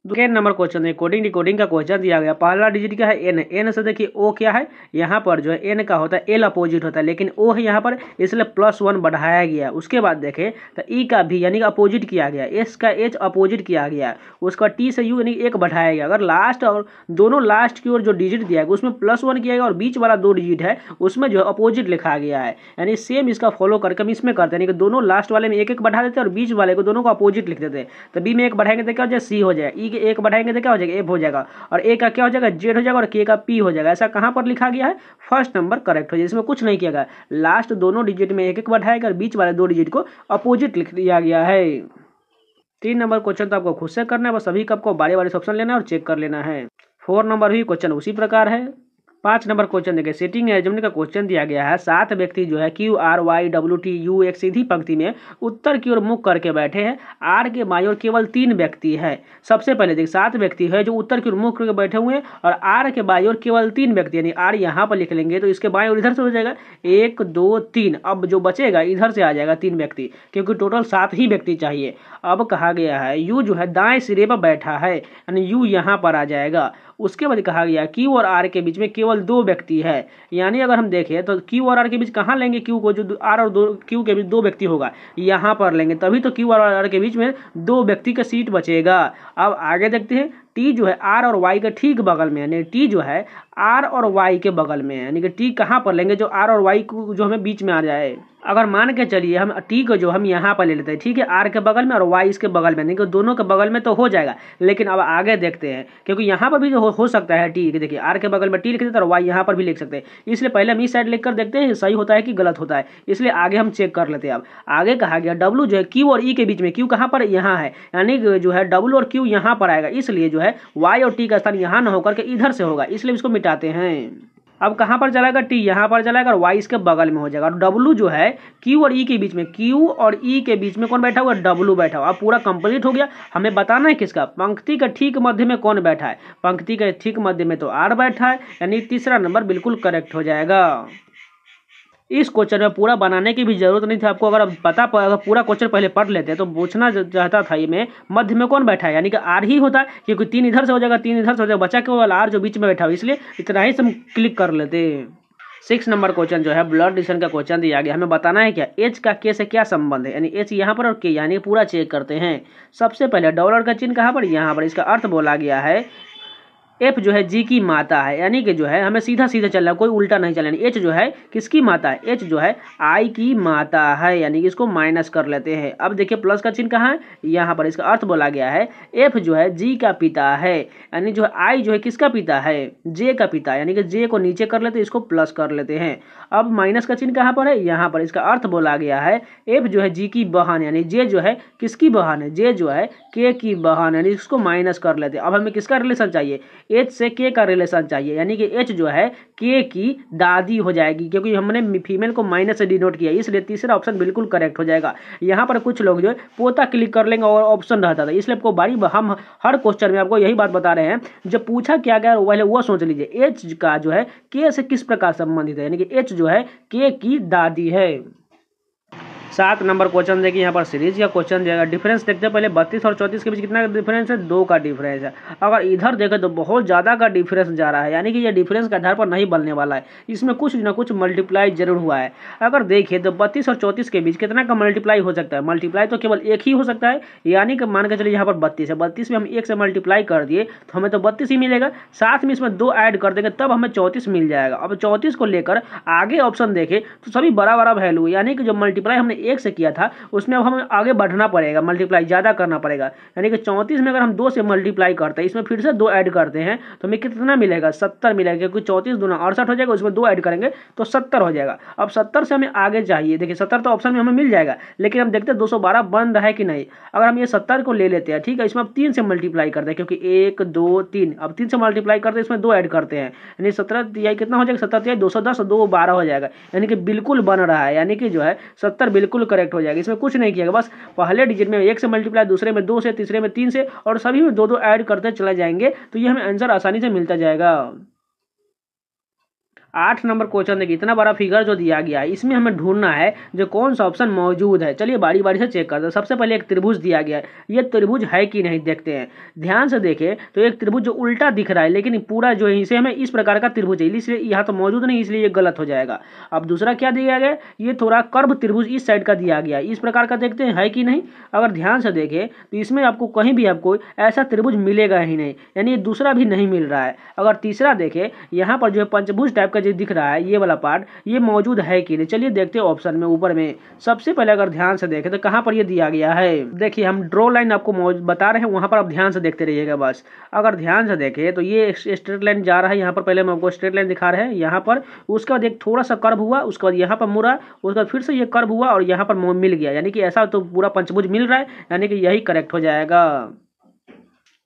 नंबर क्वेश्चन है कोडिंग डिकोडिंग का क्वेश्चन दिया गया पहला डिजिट क्या है एन एन से देखिए ओ क्या है यहाँ पर जो है एन का होता है एल अपोजिट होता है लेकिन ओ है यहाँ पर इसलिए प्लस वन बढ़ाया गया उसके बाद देखें तो ई e का भी यानी कि अपोजिट किया गया एस का एच अपोजिट किया गया उसका टी से यू यानी एक बढ़ाया गया अगर लास्ट और दोनों लास्ट की ओर जो डिजिट दिया गया उसमें प्लस वन किया गया और बीच वाला दो डिजिट है उसमें जो है अपोजिट लिखा गया है यानी सेम इसका फॉलो करके हम इसमें करते हैं यानी कि दोनों लास्ट वाले में एक एक बढ़ा देते हैं और बीच वाले को दोनों को अपोजिट लिख देते हैं तो बी में एक बढ़ाएंगे तो क्या हो जाए सी हो जाए ई के ए को बढ़ाएंगे तो क्या हो जाएगा एफ हो जाएगा और ए का क्या हो जाएगा जेड हो जाएगा और के का पी हो जाएगा ऐसा कहाँ पर लिखा गया है फर्स्ट नंबर करेक्ट हो जाए इसमें कुछ नहीं किया गया लास्ट दोनों डिजिट में एक एक बढ़ाएगा और बीच वाले दो डिजिट को अपोजिट लिख दिया गया है तीन नंबर क्वेश्चन तो आपको खुद से करना है बस सभी का आपको बारी बारी ऑप्शन लेना है और चेक कर लेना है फोर नंबर भी क्वेश्चन उसी प्रकार है पाँच नंबर क्वेश्चन देखें सेटिंग एजमेंट का क्वेश्चन दिया गया है सात व्यक्ति जो है Q R Y W T U एक सीधी पंक्ति में उत्तर की ओर मुख करके बैठे हैं आर के बाई और केवल तीन व्यक्ति है सबसे पहले देखिए सात व्यक्ति है जो उत्तर की ओर मुख करके बैठे हुए हैं और आर के बाई और केवल तीन व्यक्ति यानी आर यहाँ पर लिख लेंगे तो इसके बाई और इधर से हो जाएगा एक दो तीन अब जो बचेगा इधर से आ जाएगा तीन व्यक्ति क्योंकि टोटल सात ही व्यक्ति चाहिए अब कहा गया है यू जो है दाएँ सिरे पर बैठा है यानी यू यहाँ पर आ जाएगा उसके बाद कहा गया क्यू और आर के बीच में केवल दो व्यक्ति है यानी अगर हम देखें तो क्यू और आर के बीच कहाँ लेंगे क्यू को जो आर और दो क्यू के बीच दो व्यक्ति होगा यहाँ पर लेंगे तभी तो क्यू और आर के बीच में दो व्यक्ति का सीट बचेगा अब आगे देखते हैं टी जो है आर और वाई के ठीक बगल में यानी टी जो है आर और वाई के बगल में है यानी कि टी कहाँ पर लेंगे जो आर और वाई को जो हमें बीच में आ जाए अगर मान के चलिए हम टी को जो हम यहाँ पर ले लेते हैं ठीक है आर के बगल में और वाई इसके बगल में यानी कि दोनों के बगल में तो हो जाएगा लेकिन अब आगे देखते हैं क्योंकि यहाँ पर भी जो हो, हो सकता है टी देखिए आर के बगल में टी लिख देते हैं और वाई यहाँ पर भी लिख सकते हैं इसलिए पहले हम इस साइड लिख कर देखते हैं सही होता है कि गलत होता है इसलिए आगे हम चेक कर लेते हैं अब आगे कहा गया डब्लू जो है क्यू और ई e के बीच में क्यू कहाँ पर यहाँ है यानी जो है डब्लू और क्यू यहाँ पर आएगा इसलिए जो है वाई और टी का स्थान यहाँ ना होकर के इधर से होगा इसलिए इसको मिटाते हैं अब कहाँ पर चलाएगा टी यहाँ पर चलाएगा और वाई इसके बगल में हो जाएगा और डब्लू जो है क्यू और ई e के बीच में क्यू और ई e के बीच में कौन बैठा हुआ है डब्लू बैठा हुआ अब पूरा कंप्लीट हो गया हमें बताना है किसका पंक्ति के ठीक मध्य में कौन बैठा है पंक्ति के ठीक मध्य में तो आर बैठा है यानी तीसरा नंबर बिल्कुल करेक्ट हो जाएगा इस क्वेश्चन में पूरा बनाने की भी जरूरत नहीं थी आपको अगर पता पता अगर पूरा क्वेश्चन पहले पढ़ लेते तो पूछना चाहता था ये में मध्य में कौन बैठा है यानी कि आर ही होता क्योंकि तीन इधर से हो जाएगा तीन इधर से हो जाएगा बचा केवल आर जो बीच में बैठा हो इसलिए इतना ही से हम क्लिक कर लेते सिक्स नंबर क्वेश्चन जो है ब्लड डिशन का क्वेश्चन दिया गया हमें बताना है क्या एच का के से क्या संबंध है यानी एच यहाँ पर और के यानी पूरा चेक करते हैं सबसे पहले डॉलर का चिन्ह कहाँ पर यहाँ पर इसका अर्थ बोला गया है एफ जो है जी की माता है यानी कि जो है हमें सीधा सीधा चलना है कोई उल्टा नहीं चलना एच जो है किसकी माता है एच जो है आई की माता है यानी कि इसको माइनस कर लेते हैं अब देखिए प्लस का चिन्ह कहाँ है यहाँ पर इसका अर्थ बोला गया है एफ जो है जी का पिता है यानी जो है आई जो है किसका पिता है जे का पिता यानी कि जे को नीचे कर लेते इसको प्लस कर लेते हैं अब माइनस का चिन्ह कहाँ पर है यहाँ पर इसका अर्थ बोला गया है एफ जो है जी की बहन यानी जे जो है किसकी बहन है जे जो है के की बहन यानी इसको माइनस कर लेते हैं अब हमें किसका रिलेशन चाहिए एच से के का रिलेशन चाहिए यानी कि एच जो है के की दादी हो जाएगी क्योंकि हमने फीमेल को माइनस से डिनोट किया इसलिए तीसरा ऑप्शन बिल्कुल करेक्ट हो जाएगा यहाँ पर कुछ लोग जो है पोता क्लिक कर लेंगे और ऑप्शन रहता था इसलिए आपको बारी हम हर क्वेश्चन में आपको यही बात बता रहे हैं जब पूछा क्या गया पहले वो सोच लीजिए एच का जो है के से किस प्रकार संबंधित है यानी कि एच जो है के की दादी है सात नंबर क्वेश्चन देखिए यहाँ पर सीरीज का क्वेश्चन देगा डिफरेंस देखते हैं पहले बत्तीस और चौंतीस के बीच कितना का डिफरेंस है दो का डिफरेंस है अगर इधर देखें तो बहुत ज़्यादा का डिफरेंस जा रहा है यानी कि यह डिफरेंस के आधार पर नहीं बनने वाला है इसमें कुछ ना कुछ मल्टीप्लाई जरूर हुआ है अगर देखिए तो बत्तीस और चौंतीस के बीच कितना का मल्टीप्लाई हो सकता है मल्टीप्लाई तो केवल एक ही हो सकता है यानी कि मान के चलिए यहाँ पर बत्तीस है बत्तीस में हम एक से मल्टीप्लाई कर दिए तो हमें तो बत्तीस ही मिलेगा साथ में इसमें दो ऐड कर देंगे तब हमें चौंतीस मिल जाएगा अब चौंतीस को लेकर आगे ऑप्शन देखें तो सभी बड़ा बड़ा वैल्यू यानी कि जो मल्टीप्लाई हमने एक से किया था उसमें अब हमें आगे बढ़ना पड़ेगा मल्टीप्लाई ज़्यादा करना पड़ेगा यानी कि चौंतीस में अगर हम दो से मल्टीप्लाई करते हैं इसमें फिर से दो ऐड करते हैं तो हमें कितना मिलेगा सत्तर मिलेगा क्योंकि चौंतीस दोनों अड़सठ हो जाएगा उसमें दो ऐड करेंगे तो सत्तर हो जाएगा अब सत्तर से हमें आगे चाहिए देखिए सत्तर तो ऑप्शन में हमें मिल जाएगा लेकिन हम देखते हैं दो बन रहा है कि नहीं अगर हम ये सत्तर को ले लेते हैं ठीक है इसमें अब तीन से मल्टीप्लाई करते हैं क्योंकि एक दो तीन अब तीन से मल्टीप्लाई करते हैं इसमें दो ऐड करते हैं यानी सत्रह कितना हो जाएगा सत्तर दो सौ दस दो बारह हो जाएगा यानी कि बिल्कुल बन रहा है यानी कि जो है सत्तर बिल्कुल बिल्कुल करेक्ट हो जाएगा इसमें कुछ नहीं किया बस पहले डिजिट में एक से मल्टीप्लाई दूसरे में दो से तीसरे में तीन से और सभी में दो दो ऐड करते चले जाएंगे तो ये हमें आंसर आसानी से मिलता जाएगा आठ नंबर क्वेश्चन देखिए इतना बड़ा फिगर जो दिया गया है इसमें हमें ढूंढना है जो कौन सा ऑप्शन मौजूद है चलिए बारी बारी से चेक करते हैं सबसे पहले एक त्रिभुज दिया गया है ये त्रिभुज है कि नहीं देखते हैं ध्यान से देखें तो एक त्रिभुज जो उल्टा दिख रहा है लेकिन पूरा जो है इसे हमें इस प्रकार का त्रिभुज है इसलिए यहाँ तो मौजूद नहीं इसलिए ये गलत हो जाएगा अब दूसरा क्या दिया गया ये थोड़ा कर्व त्रिभुज इस साइड का दिया गया इस प्रकार का देखते हैं है कि नहीं अगर ध्यान से देखें तो इसमें आपको कहीं भी आपको ऐसा त्रिभुज मिलेगा ही नहीं यानी दूसरा भी नहीं मिल रहा है अगर तीसरा देखें यहाँ पर जो है पंचभुज टाइप का का जो दिख रहा है ये वाला पार्ट ये मौजूद है कि नहीं चलिए देखते हैं ऑप्शन में ऊपर में सबसे पहले अगर ध्यान से देखें तो कहाँ पर ये दिया गया है देखिए हम ड्रो लाइन आपको बता रहे हैं वहाँ पर आप ध्यान से देखते रहिएगा बस अगर ध्यान से देखें तो ये स्ट्रेट लाइन जा रहा है यहाँ पर पहले हम आपको स्ट्रेट लाइन दिखा रहे हैं यहाँ पर उसके बाद एक थोड़ा सा कर्व हुआ उसके बाद यहाँ पर मुड़ा उसके बाद फिर से ये कर्व हुआ और यहाँ पर मिल गया यानी कि ऐसा तो पूरा पंचभुज मिल रहा है यानी कि यही करेक्ट हो जाएगा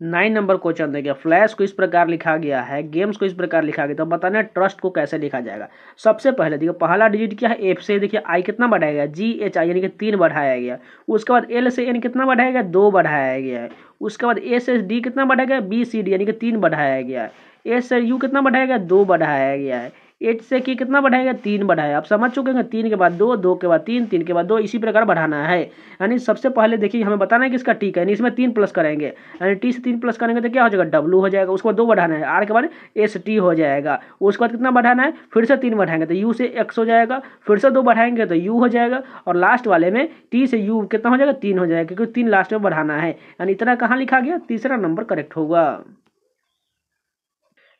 नाइन नंबर क्वेश्चन देखिए फ्लैश को इस प्रकार लिखा गया है गेम्स को इस प्रकार लिखा गया तो बताना ट्रस्ट को कैसे लिखा जाएगा सबसे पहले देखिए पहला डिजिट क्या है एफ से देखिए आई कितना बढ़ाया गया जी एच आई यानी कि तीन बढ़ाया गया उसके बाद एल से एन कितना बढ़ाया गया दो बढ़ाया गया है उसके बाद ए से डी कितना बढ़ाया गया बी सी डी यानी कि तीन बढ़ाया गया है ए से यू कितना बढ़ाया गया दो बढ़ाया गया है एट से के कितना बढ़ाएगा तीन बढ़ाया आप समझ चुके हैं तीन के बाद दो दो के बाद तीन तीन के बाद दो इसी प्रकार बढ़ाना है यानी सबसे पहले देखिए हमें बताना है कि इसका टी का यानी इसमें तीन प्लस करेंगे यानी टी से तीन प्लस करेंगे तो क्या हो जाएगा डब्लू हो जाएगा उसके बाद दो बढ़ाना है आर के बाद एस टी हो जाएगा उसके बाद कितना बढ़ाना है फिर से तीन बढ़ाएंगे तो यू से एक्स हो जाएगा फिर से दो बढ़ाएंगे तो यू हो जाएगा और लास्ट वाले में टी से यू कितना हो जाएगा तीन हो जाएगा क्योंकि तीन लास्ट में बढ़ाना है यानी इतना कहाँ लिखा गया तीसरा नंबर करेक्ट होगा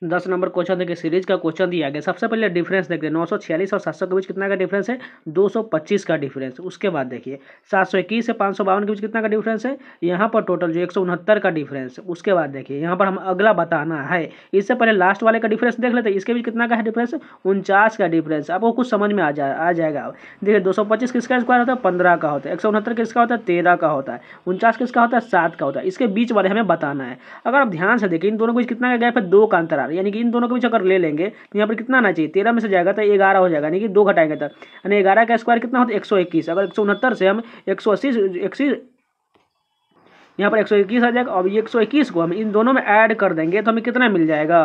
दस नंबर क्वेश्चन देखिए सीरीज का क्वेश्चन दिया गया सबसे पहले डिफरेंस देखते नौ सौ छियालीस और सात सौ के बीच कितना का डिफरेंस है दो सौ पच्चीस का डिफरेंस उसके बाद देखिए सात सौ इक्कीस से पाँच सौ बावन के बीच कितना का डिफरेंस है यहाँ पर टोटल जो एक सौ उनहत्तर का डिफरेंस उसके बाद देखिए यहाँ पर हम अगला बताना है इससे पहले लास्ट वाले का डिफरेंस देख लेते हैं इसके बीच कितना का है डिफरेंस उनचास का डिफरेंस आपको कुछ समझ में आ जा आ जाएगा देखिए दो सौ पच्चीस किसका स्क्वायर होता है पंद्रह का होता है एक सौ उनहत्तर किसका होता है तेरह का होता है उनचास किसका होता है सात का होता है इसके बीच वाले हमें बताना है अगर आप ध्यान से देखिए इन दोनों के बीच कितना का गैप है दो का अंतर अठारह यानी कि इन दोनों के बीच अगर ले लेंगे तो यहाँ पर कितना आना चाहिए तेरह में से जाएगा तो ग्यारह हो जाएगा यानी कि दो घटाएंगे तब यानी ग्यारह का स्क्वायर कितना होता है एक सौ इक्कीस अगर एक सौ उनहत्तर से हम एक सौ अस्सी अस्सी यहाँ पर एक सौ इक्कीस आ जाएगा अब ये एक सौ इक्कीस को हम इन दोनों में ऐड कर देंगे तो हमें कितना मिल जाएगा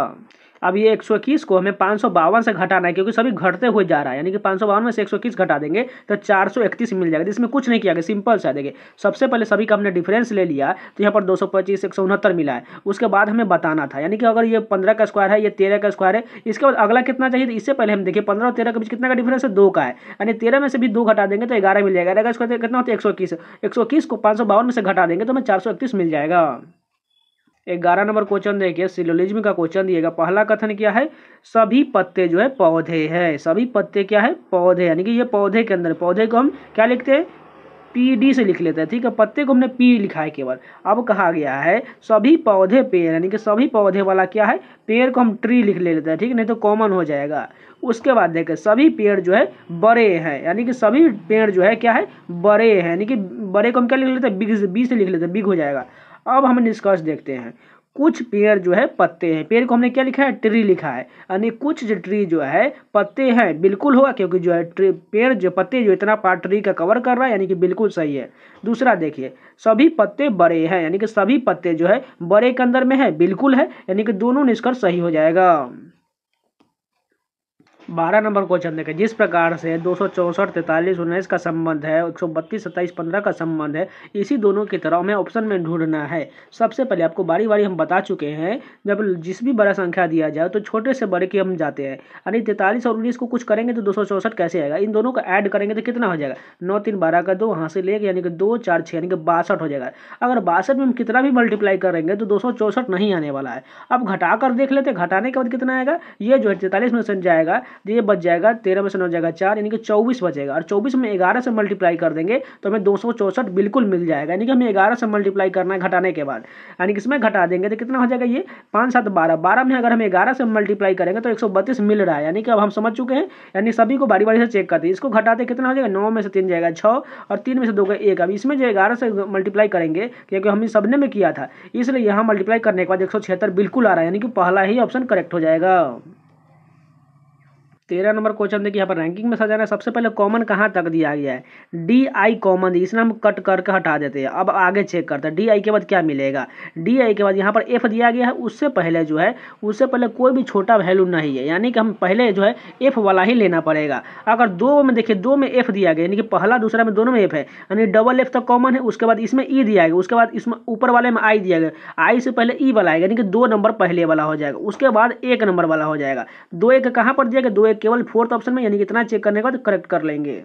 अब ये एक को हमें पाँच से घटाना है क्योंकि सभी घटते हुए जा रहा है यानी कि पाँच में से एक घटा देंगे तो चार मिल जाएगा इसमें कुछ नहीं किया गया सिंपल सा देखिए सबसे पहले सभी का हमने डिफरेंस ले लिया तो यहाँ पर दो सौ पच्चीस एक सौ उनहत्तर मिला है उसके बाद हमें बताना था यानी कि अगर ये पंद्रह का स्क्वायर है ये तेरह का स्क्वायर है इसके बाद अगला कितना चाहिए तो इससे पहले हम देखिए पंद्रह और तेरह के बीच कितना का डिफरेंस है दो का है यानी तेरह में से भी दो घटा देंगे तो ग्यारह मिल जाएगा ग्यारह का स्क्वायर कितना होता है एक सौ इक्कीस एक सौ इक्कीस को पाँच सौ बावन में से घटा देंगे तो हमें चार सौ इकतीस मिल जाएगा ग्यारह नंबर क्वेश्चन देखिए सिलोलिज्म का क्वेश्चन दिएगा पहला कथन क्या है सभी पत्ते जो है पौधे हैं सभी पत्ते क्या है पौधे यानी कि ये पौधे के अंदर पौधे को हम क्या लिखते हैं पी डी से लिख लेते हैं ठीक है पत्ते को हमने पी लिखा है केवल अब कहा गया है सभी पौधे पेड़ यानी कि सभी पौधे वाला क्या है पेड़ को हम ट्री लिख ले लेते हैं ठीक नहीं तो कॉमन हो जाएगा उसके बाद देखें सभी पेड़ जो है बड़े हैं यानी कि सभी पेड़ जो है क्या है बड़े हैं यानी कि बड़े को हम क्या लिख लेते हैं बिग बी से लिख लेते हैं बिग हो जाएगा अब हम निष्कर्ष देखते हैं कुछ पेड़ जो है पत्ते हैं पेड़ को हमने क्या लिखा है ट्री लिखा है यानी कुछ जो ट्री जो है पत्ते हैं बिल्कुल होगा क्योंकि जो है ट्री पेड़ जो पत्ते जो इतना पार्ट ट्री का कवर कर रहा है यानी कि बिल्कुल सही है दूसरा देखिए सभी पत्ते बड़े हैं यानी कि सभी पत्ते जो है बड़े के अंदर में है बिल्कुल है यानी कि दोनों निष्कर्ष सही हो जाएगा बारह नंबर क्वेश्चन देखें जिस प्रकार से दो सौ चौंसठ तैंतालीस उन्नीस का संबंध है एक सौ बत्तीस सत्ताईस पंद्रह का संबंध है इसी दोनों की तरह हमें ऑप्शन में ढूंढना है सबसे पहले आपको बारी बारी हम बता चुके हैं जब जिस भी बड़ा संख्या दिया जाए तो छोटे से बड़े की हम जाते हैं यानी तैंतालीस और उन्नीस को कुछ करेंगे तो दो सौ चौसठ कैसे आएगा इन दोनों को ऐड करेंगे तो कितना हो जाएगा नौ तीन बारह का दो वहाँ से लेकर यानी कि दो चार छः यानी कि बासठ हो जाएगा अगर बासठ में हम कितना भी मल्टीप्लाई करेंगे तो दो सौ चौसठ नहीं आने वाला है अब घटा कर देख लेते घटाने के बाद कितना आएगा ये जो है तैंतालीस में से जाएगा तो ये बच जाएगा तेरह में से नौ जाएगा चार यानी कि चौबीस बचेगा और चौबीस में ग्यारह से मल्टीप्लाई कर देंगे तो हमें दो बिल्कुल मिल जाएगा यानी कि हमें ग्यारह से मल्टीप्लाई करना है घटाने के बाद यानी कि इसमें घटा देंगे तो कितना हो जाएगा ये पाँच सात बारह बारह में अगर हम ग्यारह से मल्टीप्लाई करेंगे तो एक मिल रहा है यानी कि अब हम समझ चुके हैं यानी सभी को बारी बारी से चेक करते हैं इसको घटाते कितना हो जाएगा नौ में से तीन जाएगा छः और तीन में से दो का एक अब इसमें जो ग्यारह से मल्टीप्लाई करेंगे क्योंकि हम सबने में किया था इसलिए यहाँ मल्टीप्लाई करने के बाद एक बिल्कुल आ रहा है यानी कि पहला ही ऑप्शन करेक्ट हो जाएगा तेरह नंबर क्वेश्चन देखिए यहाँ पर रैंकिंग में सजाना है सबसे पहले कॉमन कहाँ तक दिया गया है डी आई कॉमन इसने हम कट करके हटा देते हैं अब आगे चेक करते हैं डी आई के बाद क्या मिलेगा डी आई के बाद यहाँ पर एफ दिया गया है उससे पहले जो है उससे पहले कोई भी छोटा वैल्यू नहीं है यानी कि हम पहले जो है एफ वाला ही लेना पड़ेगा अगर दो में देखिए दो में एफ दिया गया यानी कि पहला दूसरा में दोनों में एफ है यानी डबल एफ तक कॉमन है उसके बाद इसमें ई e दिया गया उसके बाद इसमें ऊपर वाले में आई दिया गया आई से पहले ई e वाला आएगा यानी कि दो नंबर पहले वाला हो जाएगा उसके बाद एक नंबर वाला हो जाएगा दो एक कहाँ पर दिया गया दो एक केवल फोर्थ ऑप्शन में यानी कि इतना चेक करने के बाद तो करेक्ट कर लेंगे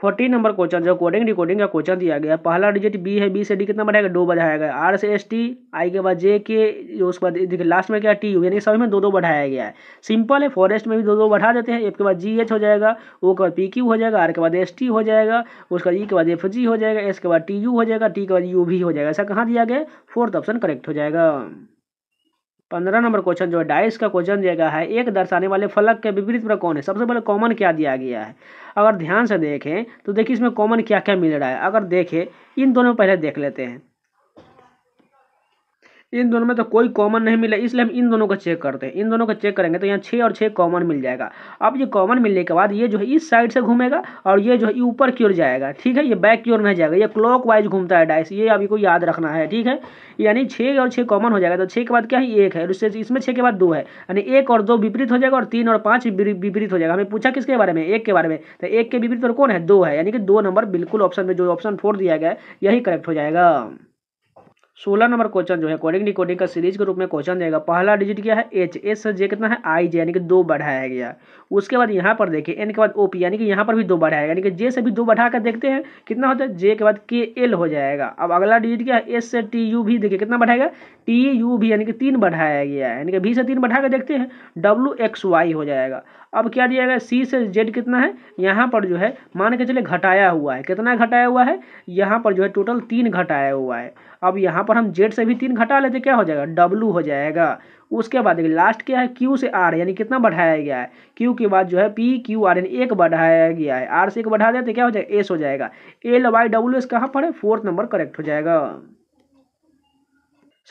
फोर्टीन नंबर क्वेश्चन जो कोडिंग डिकोडिंग का क्वेश्चन दिया गया पहला डिजिट बी है बी से डी कितना बढ़ाएगा दो बढ़ाया गया आर से एस टी आई के बाद जे के उसके बाद देखिए लास्ट में क्या टी यू यानी सभी में दो दो बढ़ाया गया है सिंपल है फॉरेस्ट में भी दो दो बढ़ा देते हैं एफ के बाद जी एच हो जाएगा ओ के बाद पी क्यू हो जाएगा आर के बाद एस टी हो जाएगा उसके बाद ई के बाद एफ e जी हो जाएगा एस के बाद टी यू हो जाएगा टी के बाद यू भी हो जाएगा ऐसा कहाँ दिया गया फोर्थ ऑप्शन करेक्ट हो जाएगा पंद्रह नंबर क्वेश्चन जो है डाइस का क्वेश्चन देगा है एक दर्शाने वाले फलक के विपरीत पर कौन है सबसे पहले कॉमन क्या दिया गया है अगर ध्यान से देखें तो देखिए इसमें कॉमन क्या क्या मिल रहा है अगर देखें इन दोनों पहले देख लेते हैं इन दोनों में तो कोई कॉमन नहीं मिला इसलिए हम इन दोनों को चेक करते हैं इन दोनों को चेक करेंगे तो यहाँ छः और छः कॉमन मिल जाएगा अब ये कॉमन मिलने के बाद ये जो है इस साइड से घूमेगा और ये जो है ऊपर की ओर जाएगा ठीक है ये बैक की ओर नहीं जाएगा ये क्लॉक वाइज घूमता है डाइस ये अभी को याद रखना है ठीक है यानी छः और छः कॉमन हो जाएगा तो छः के बाद क्या है एक है उससे इसमें छः के बाद दो है यानी एक और दो विपरीत हो जाएगा और तीन और पाँच विपरीत हो जाएगा हमें पूछा किसके बारे में एक के बारे में तो एक के विपरीत और कौन है दो है यानी कि दो नंबर बिल्कुल ऑप्शन में जो ऑप्शन फोर दिया गया है यही करेक्ट हो जाएगा सोलह नंबर क्वेश्चन जो है कोडिंग डिकोडिंग का सीरीज के रूप में क्वेश्चन जाएगा पहला डिजिट क्या है एच एस से जे कितना है आई जे यानी कि दो बढ़ाया गया उसके बाद यहाँ पर देखिए एन के बाद ओ पी यानी कि यहाँ पर भी दो गया यानी कि जे से भी दो बढ़ा कर देखते हैं कितना होता है जे के बाद के एल हो जाएगा अब अगला डिजिट क्या है एस से टी यू भी देखिए कितना बढ़ाएगा टी यू भी यानी कि तीन बढ़ाया गया है यानी कि भी से तीन बढ़ा कर देखते हैं डब्ल्यू एक्स वाई हो जाएगा अब क्या दिया गया सी से जेड कितना है यहाँ पर जो है मान के चले घटाया हुआ है कितना घटाया हुआ है यहाँ पर जो है टोटल तीन घटाया हुआ है अब यहाँ पर हम जेड से भी तीन घटा लेते क्या हो जाएगा डब्लू हो जाएगा उसके बाद देखिए लास्ट क्या है क्यू से आर यानी कितना बढ़ाया गया है क्यू के बाद जो है पी क्यू आर यानी एक बढ़ाया गया है आर से एक बढ़ा देते क्या हो जाएगा एस हो जाएगा एल वाई डब्ल्यू एस कहाँ पर है फोर्थ नंबर करेक्ट हो जाएगा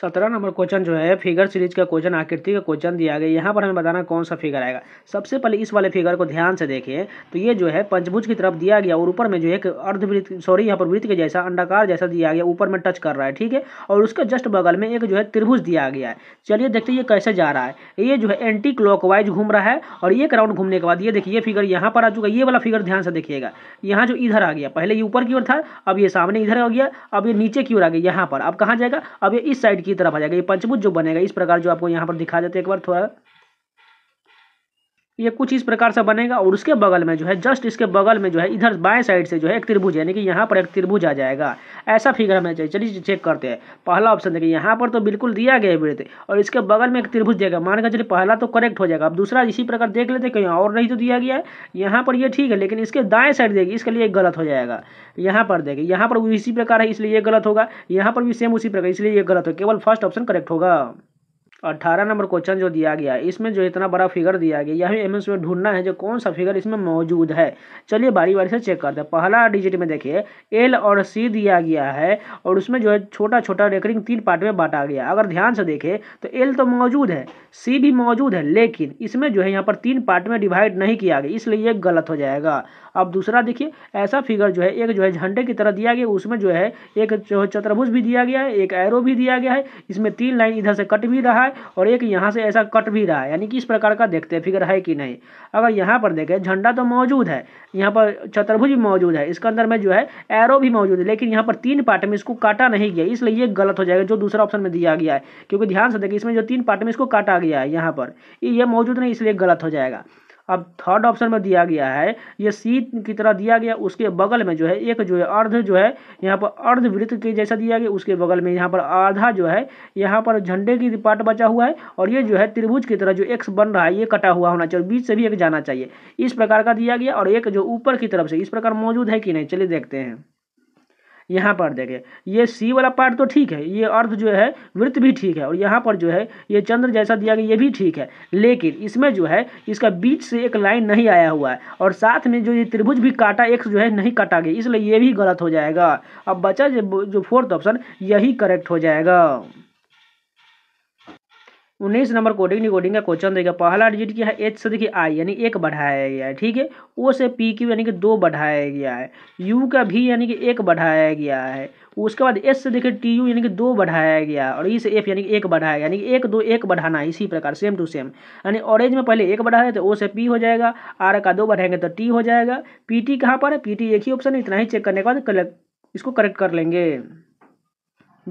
सत्रह नंबर क्वेश्चन जो है फिगर सीरीज का क्वेश्चन आकृति का क्वेश्चन दिया गया यहाँ पर हमें बताना कौन सा फिगर आएगा सबसे पहले इस वाले फिगर को ध्यान से देखिए तो ये जो है पंचभुज की तरफ दिया गया और ऊपर में जो है एक अर्धवृत्त सॉरी यहाँ पर वृत्त के जैसा अंडाकार जैसा दिया गया ऊपर में टच कर रहा है ठीक है और उसके जस्ट बगल में एक जो है त्रिभुज दिया गया है चलिए देखते ये कैसे जा रहा है ये जो है एंटी क्लॉक घूम रहा है और एक राउंड घूमने के बाद ये देखिए ये फिगर यहाँ पर आ चुका ये वाला फिगर ध्यान से देखिएगा यहाँ जो इधर आ गया पहले ये ऊपर की ओर था अब ये सामने इधर आ गया अब ये नीचे की ओर आ गया यहाँ पर अब कहाँ जाएगा अब ये इस साइड की तरफ आ जाएगा ये पंचभुज जो बनेगा इस प्रकार जो आपको यहाँ पर दिखा देते हैं एक बार थोड़ा ये कुछ इस प्रकार से बनेगा और उसके बगल में जो है जस्ट इसके बगल में जो है इधर बाएं साइड से जो है एक त्रिभुज यानी कि यहाँ पर एक त्रिभुज आ जाएगा ऐसा फिगर हमें चाहिए चलिए चेक करते हैं पहला ऑप्शन देखिए यहाँ पर तो बिल्कुल दिया गया है वृत्त और इसके बगल में एक त्रिभुज देगा मान कर चलिए पहला तो करेक्ट हो जाएगा अब दूसरा इसी प्रकार देख लेते कहीं और नहीं तो दिया गया है यहाँ पर यह ठीक है लेकिन इसके दाएँ साइड देगी इसके लिए गलत हो जाएगा यहाँ पर देखिए यहाँ पर इसी प्रकार है इसलिए ये गलत होगा यहाँ पर भी सेम उसी प्रकार इसलिए ये गलत होगा केवल फर्स्ट ऑप्शन करेक्ट होगा अट्ठारह नंबर क्वेश्चन जो दिया गया इसमें जो इतना बड़ा फिगर दिया गया यही एम एस ढूंढना है जो कौन सा फिगर इसमें मौजूद है चलिए बारी बारी से चेक करते हैं पहला डिजिट में देखिए एल और सी दिया गया है और उसमें जो है छोटा छोटा रेकरिंग तीन पार्ट में बांटा गया अगर ध्यान से देखें तो एल तो मौजूद है सी भी मौजूद है लेकिन इसमें जो है यहाँ पर तीन पार्ट में डिवाइड नहीं किया गया इसलिए ये गलत हो जाएगा अब दूसरा देखिए ऐसा फिगर जो है एक जो है झंडे की तरह दिया गया उसमें जो है एक जो है चतुर्भुज भी दिया गया है एक एरो भी दिया गया है इसमें तीन लाइन इधर से कट भी रहा है और एक यहाँ से ऐसा कट भी रहा है यानी कि इस प्रकार का देखते हैं फिगर है कि नहीं अगर यहाँ पर देखें झंडा तो मौजूद है यहाँ पर चतुर्भुज भी मौजूद है इसके अंदर में जो है एरो भी मौजूद है लेकिन यहाँ पर तीन पार्ट में इसको काटा नहीं गया इसलिए ये गलत हो जाएगा जो दूसरा ऑप्शन में दिया गया है क्योंकि ध्यान से देखिए इसमें जो तीन पार्ट में इसको काटा गया है यहाँ पर ये मौजूद नहीं इसलिए गलत हो जाएगा अब थर्ड ऑप्शन में दिया गया है ये सी की तरह दिया गया उसके बगल में जो है एक जो है अर्ध जो है यहाँ पर अर्ध वृत्त के जैसा दिया गया उसके बगल में यहाँ पर आधा जो है यहाँ पर झंडे की पार्ट बचा हुआ है और ये जो है त्रिभुज की तरह जो एक्स बन रहा है ये कटा हुआ होना चाहिए और बीच से भी एक जाना चाहिए इस प्रकार का दिया गया और एक जो ऊपर की तरफ से इस प्रकार मौजूद है कि नहीं चलिए देखते हैं यहाँ पर देखें ये सी वाला पार्ट तो ठीक है ये अर्ध जो है वृत्त भी ठीक है और यहाँ पर जो है ये चंद्र जैसा दिया गया ये भी ठीक है लेकिन इसमें जो है इसका बीच से एक लाइन नहीं आया हुआ है और साथ में जो ये त्रिभुज भी काटा एक जो है नहीं काटा गया इसलिए ये भी गलत हो जाएगा अब बचा जो फोर्थ ऑप्शन यही करेक्ट हो जाएगा उन्नीस नंबर कोडिंग निकोडिंग का क्वेश्चन देगा पहला डिजिट क्या है एच से देखिए आई यानी एक बढ़ाया गया है ठीक है ओ से पी क्यू यानी कि दो बढ़ाया गया है यू का भी यानी कि एक बढ़ाया गया है उसके बाद एस से देखिए टी यू यानी कि दो बढ़ाया गया और ई e से एफ यानी कि एक बढ़ाया यानी कि एक दो एक बढ़ाना है इसी प्रकार सेम टू सेम यानी ऑरेंज में पहले एक बढ़ाया तो ओ से पी हो जाएगा आर का दो बढ़ाएंगे तो टी हो जाएगा पी टी कहाँ पर है पी टी एक ही ऑप्शन है इतना ही चेक करने के बाद इसको करेक्ट कर लेंगे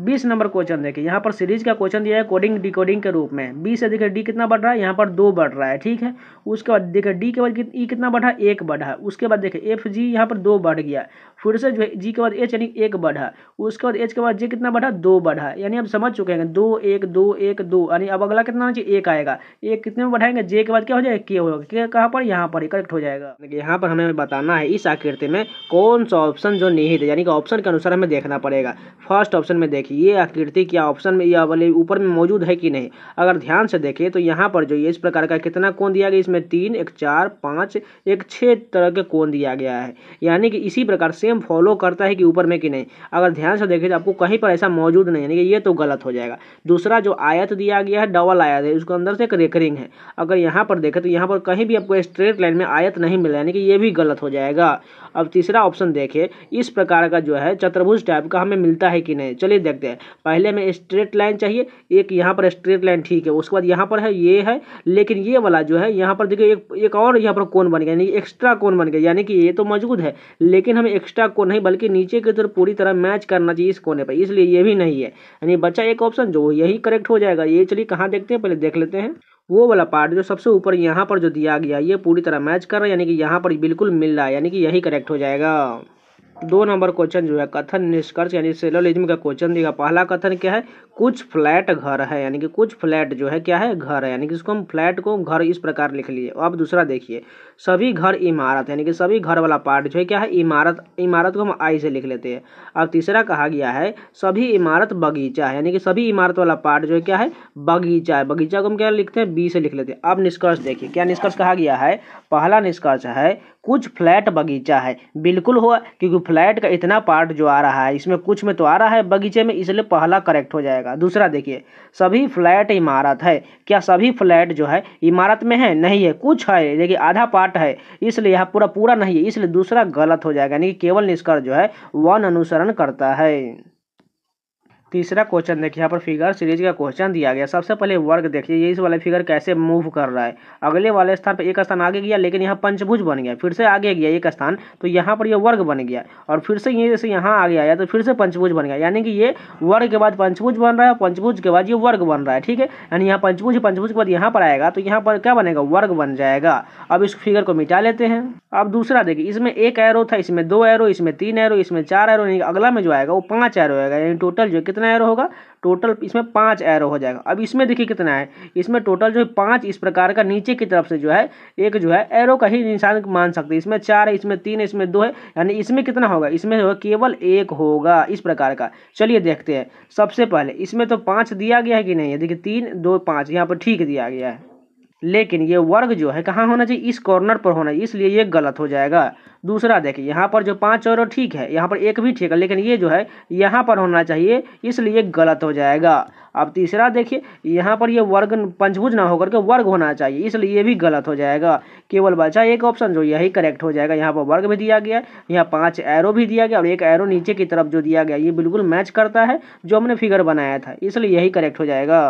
बीस नंबर क्वेश्चन देखिए यहाँ पर सीरीज का क्वेश्चन दिया है कोडिंग डिकोडिंग के रूप में बी से देखिए डी कितना बढ़ रहा है यहाँ पर दो बढ़ रहा है ठीक है उसके बाद देखिए डी के बाद ई e कितना बढ़ा एक बढ़ा उसके बाद देखिए एफ जी यहाँ पर दो बढ़ गया फिर से जो है जी के बाद एच यानी एक बढ़ा उसके बाद एच के बाद जे कितना बढ़ा दो बढ़ा यानी अब समझ चुके हैं दो एक दो एक दो यानी अब अगला कितना होना चाहिए एक आएगा एक कितने में बढ़ाएंगे जे के बाद क्या हो जाएगा के होगा के कहाँ पर यहाँ पर करेक्ट हो जाएगा यहाँ पर हमें बताना है इस आकृति में कौन सा ऑप्शन जो निहित है यानी कि ऑप्शन के अनुसार हमें देखना पड़ेगा फर्स्ट ऑप्शन में देखिए ये आकृति क्या ऑप्शन में या वाले ऊपर में मौजूद है कि नहीं अगर ध्यान से देखें तो यहाँ पर जो ये इस प्रकार का कितना कौन दिया गया इसमें तीन एक चार पाँच एक छः तरह के कौन दिया गया है यानी कि इसी प्रकार सेम सिस्टम फॉलो करता है कि ऊपर में कि नहीं अगर ध्यान से देखें तो आपको कहीं पर ऐसा मौजूद नहीं यानी कि ये तो गलत हो जाएगा दूसरा जो आयत दिया गया है डबल आयत है उसके अंदर से एक रेकरिंग है अगर यहाँ पर देखें तो यहाँ पर कहीं भी आपको स्ट्रेट लाइन में आयत नहीं मिला यानी कि ये भी गलत हो जाएगा अब तीसरा ऑप्शन देखें इस प्रकार का जो है चतुर्भुज टाइप का हमें मिलता है कि नहीं चलिए देखते हैं पहले हमें स्ट्रेट लाइन चाहिए एक यहाँ पर स्ट्रेट लाइन ठीक है उसके बाद यहाँ पर है ये है लेकिन ये वाला जो है यहाँ पर देखिए एक एक और यहाँ पर कौन बन गया यानी एक्स्ट्रा कौन बन गया यानी कि ये तो मौजूद है लेकिन हमें एक्स्ट्रा कौन नहीं बल्कि नीचे की तरफ पूरी तरह मैच करना चाहिए इस कोने पर इसलिए ये भी नहीं है यानी बच्चा एक ऑप्शन जो यही करेक्ट हो जाएगा ये चलिए कहाँ देखते हैं पहले देख लेते हैं वो वाला पार्ट जो सबसे ऊपर यहाँ पर जो दिया गया ये पूरी तरह मैच कर रहा है यानी कि यहाँ पर बिल्कुल मिल रहा है यानी कि यही करेक्ट हो जाएगा दो नंबर क्वेश्चन जो है कथन निष्कर्ष यानी सेलोलिज्म का क्वेश्चन देगा पहला कथन क्या है कुछ फ्लैट घर है यानी कि कुछ फ्लैट जो है क्या है घर है यानी कि इसको हम फ्लैट को घर इस प्रकार लिख लिए अब दूसरा देखिए सभी घर इमारत यानी कि सभी घर वाला पार्ट जो है क्या है इमारत इमारत को हम आई से लिख लेते हैं अब तीसरा कहा गया है सभी इमारत बगीचा है यानी कि सभी इमारत वाला पार्ट जो है क्या है बगीचा है बगीचा को हम क्या लिखते हैं बी से लिख लेते हैं अब निष्कर्ष देखिए क्या निष्कर्ष कहा गया है पहला निष्कर्ष है कुछ फ्लैट बगीचा है बिल्कुल हुआ क्योंकि फ्लैट का इतना पार्ट जो आ रहा है इसमें कुछ में तो आ रहा है बगीचे में इसलिए पहला करेक्ट हो जाएगा दूसरा देखिए सभी फ्लैट इमारत है क्या सभी फ्लैट जो है इमारत में है नहीं है कुछ है देखिए आधा पार्ट है इसलिए यह पूरा पूरा नहीं है इसलिए दूसरा गलत हो जाएगा यानी कि केवल निष्कर्ष जो है वन अनुसरण करता है तीसरा क्वेश्चन देखिए यहाँ पर फिगर सीरीज का क्वेश्चन दिया गया सबसे पहले वर्ग देखिए ये इस वाले फिगर कैसे मूव कर रहा है अगले वाले स्थान पर एक स्थान आगे गया लेकिन यहाँ पंचभुज बन गया फिर से आगे गया एक स्थान तो यहाँ पर यह वर्ग बन गया और फिर से ये जैसे यहाँ आगे आया तो फिर से पंचभुज बन गया यानी कि ये वर्ग के बाद पंचभुज बन रहा है पंचभुज के बाद ये वर्ग बन रहा है ठीक है यानी यहाँ पंचभुज पंचभुज के बाद यहाँ पर आएगा तो यहाँ पर क्या बनेगा वर्ग बन जाएगा अब इस फिगर को मिटा लेते हैं अब दूसरा देखिए इसमें एक एरो था इसमें दो एरो इसमें तीन एरो इसमें चार एरो अगला में जो आएगा वो पाँच एरो आएगा यानी टोटल जो कितना कितना एरो होगा टोटल इसमें पांच एरो हो जाएगा अब इसमें देखिए कितना है इसमें टोटल जो है पांच इस प्रकार का नीचे की तरफ से जो है एक जो है एरो का ही इंसान मान सकते हैं इसमें चार है इसमें तीन है इसमें दो है यानी इसमें कितना होगा इसमें जो केवल एक होगा इस प्रकार का चलिए देखते हैं सबसे पहले इसमें तो पाँच दिया गया है कि नहीं देखिए तीन दो पाँच यहाँ पर ठीक दिया गया है लेकिन ये वर्ग जो है कहाँ होना चाहिए इस कॉर्नर पर होना चाहिए इसलिए ये गलत हो जाएगा दूसरा देखिए यहाँ पर जो पाँच और ठीक है यहाँ पर एक भी ठीक है लेकिन ये जो है यहाँ पर होना चाहिए इसलिए गलत हो जाएगा अब तीसरा देखिए यहाँ पर ये वर्ग पंचभुज ना होकर के वर्ग होना चाहिए इसलिए ये भी गलत हो जाएगा केवल बचा एक ऑप्शन जो यही करेक्ट हो जाएगा यहाँ पर वर्ग भी दिया गया यहाँ पाँच एरो भी दिया गया और एक एरो नीचे की तरफ जो दिया गया ये बिल्कुल मैच करता है जो हमने फिगर बनाया था इसलिए यही करेक्ट हो जाएगा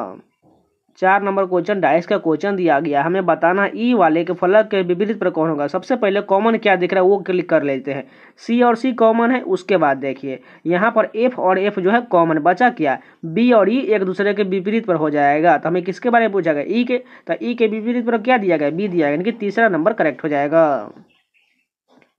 चार नंबर क्वेश्चन डाइस का क्वेश्चन दिया गया हमें बताना ई वाले के फलक के विपरीत पर कौन होगा सबसे पहले कॉमन क्या दिख रहा है वो क्लिक कर लेते हैं सी और सी कॉमन है उसके बाद देखिए यहाँ पर एफ और एफ जो है कॉमन बचा क्या बी और ई e एक दूसरे के विपरीत पर हो जाएगा तो हमें किसके बारे में पूछा गया ई e के तो ई e के विपरीत पर क्या दिया गया बी दिया गया यानी कि तीसरा नंबर करेक्ट हो जाएगा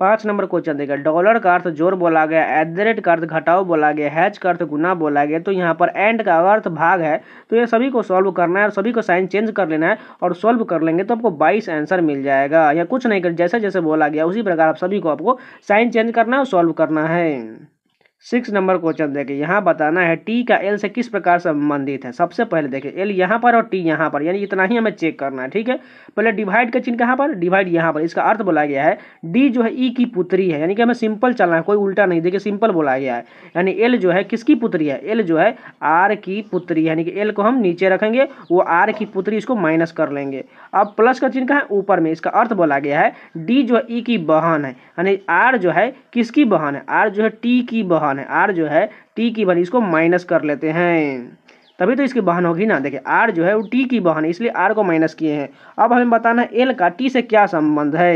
पांच नंबर क्वेश्चन देगा डॉलर का अर्थ जोर बोला गया एट द रेट का अर्थ घटाओ बोला गया हैच का अर्थ गुना बोला गया तो यहाँ पर एंड का अर्थ भाग है तो ये सभी को सॉल्व करना है और सभी को साइन चेंज कर लेना है और सॉल्व कर लेंगे तो आपको बाईस आंसर मिल जाएगा या कुछ नहीं कर जैसे जैसे बोला गया उसी प्रकार आप सभी को आपको साइन चेंज करना है और सॉल्व करना है सिक्स नंबर क्वेश्चन देखिए यहाँ बताना है टी का एल से किस प्रकार संबंधित है सबसे पहले देखिए एल यहाँ पर और टी यहाँ पर यानी इतना ही हमें चेक करना है ठीक है पहले डिवाइड का चिन्ह कहाँ पर डिवाइड यहाँ पर इसका अर्थ बोला गया है डी जो है ई e की पुत्री है यानी कि हमें सिंपल चलना है कोई उल्टा नहीं देखिए सिंपल बोला गया है यानी एल जो है किसकी पुत्री है एल जो है आर की पुत्री यानी कि एल को हम नीचे रखेंगे वो आर की पुत्री इसको माइनस कर लेंगे अब प्लस का चिन्ह कहाँ है ऊपर में इसका अर्थ बोला गया है डी जो है ई e की बहन है यानी आर जो है किसकी बहन है आर जो है टी की बहन बहन है आर जो है टी की बहन इसको माइनस कर लेते हैं तभी तो इसकी बहन होगी ना देखिए आर जो है वो टी की बहन है इसलिए आर को माइनस किए हैं अब हमें बताना है एल का टी से क्या संबंध है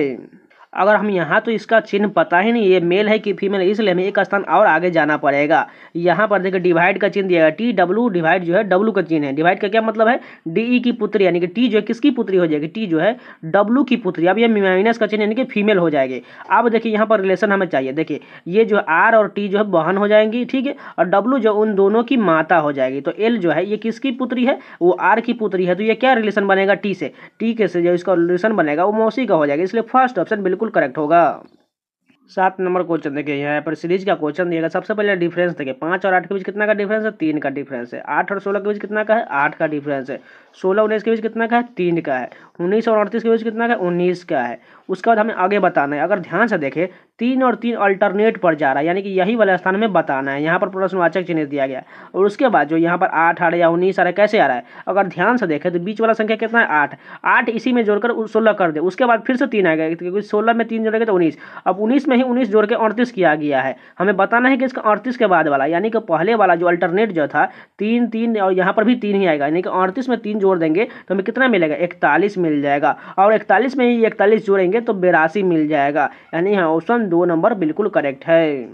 अगर हम यहाँ तो इसका चिन्ह पता ही नहीं ये मेल है कि फीमेल है इसलिए हमें एक स्थान और आगे जाना पड़ेगा यहाँ पर देखिए डिवाइड का चिन्ह दिया गया टी डब्लू डिवाइड जो है डब्लू का चिन्ह है डिवाइड का क्या मतलब है डी ई e की पुत्री यानी कि टी जो है किसकी पुत्री हो जाएगी टी जो है डब्लू की पुत्री अब ये माइनस का चिन्ह यानी कि फीमेल हो जाएगी अब देखिए यहाँ पर रिलेशन हमें चाहिए देखिए ये जो आर और टी जो है बहन हो जाएंगी ठीक है और डब्लू जो उन दोनों की माता हो जाएगी तो एल जो है ये किसकी पुत्री है वो आर की पुत्री है तो ये क्या रिलेशन बनेगा टी से टी के से जो इसका रिलेशन बनेगा वो मौसी का हो जाएगा इसलिए फर्स्ट ऑप्शन बिल्कुल बिल्कुल करेक्ट होगा सात नंबर क्वेश्चन देखिए यहाँ पर सीरीज का क्वेश्चन दिएगा सबसे पहले डिफरेंस देखिए पाँच और आठ के बीच कितना का डिफरेंस है तीन का डिफरेंस है आठ और सोलह के बीच कितना का है आठ का डिफरेंस है सोलह उन्नीस के बीच कितना का है तीन का है उन्नीस और अड़तीस के बीच कितना का है उन्नीस का है उसके बाद हमें आगे बताना है अगर ध्यान से देखें तीन और तीन अल्टरनेट पर जा रहा है यानी कि यही वाला स्थान हमें बताना है यहाँ पर प्रश्नवाचक चिन्ह दिया गया है और उसके बाद जो यहाँ पर आठ आ रहा है या उन्नीस आ रहा है कैसे आ रहा है अगर ध्यान से देखें तो बीच वाला संख्या कितना है आठ आठ इसी में जोड़कर सोलह कर दे उसके बाद फिर से तीन आएगा क्योंकि सोलह में तीन जोड़ेगा तो उन्नीस अब उन्नीस में ही उन्नीस जोड़ के अड़तीस किया गया है हमें बताना है कि इसका अड़तीस के बाद वाला यानी कि पहले वाला जो अल्टरनेट जो था तीन तीन और यहाँ पर भी तीन ही आएगा यानी कि अड़तीस में तीन जोड़ देंगे तो हमें कितना मिलेगा इकतालीस मिल जाएगा और इकतालीस में ही इकतालीस जोड़ेंगे करेंगे तो बेरासी मिल जाएगा यानी हाँ ऑप्शन दो नंबर बिल्कुल करेक्ट है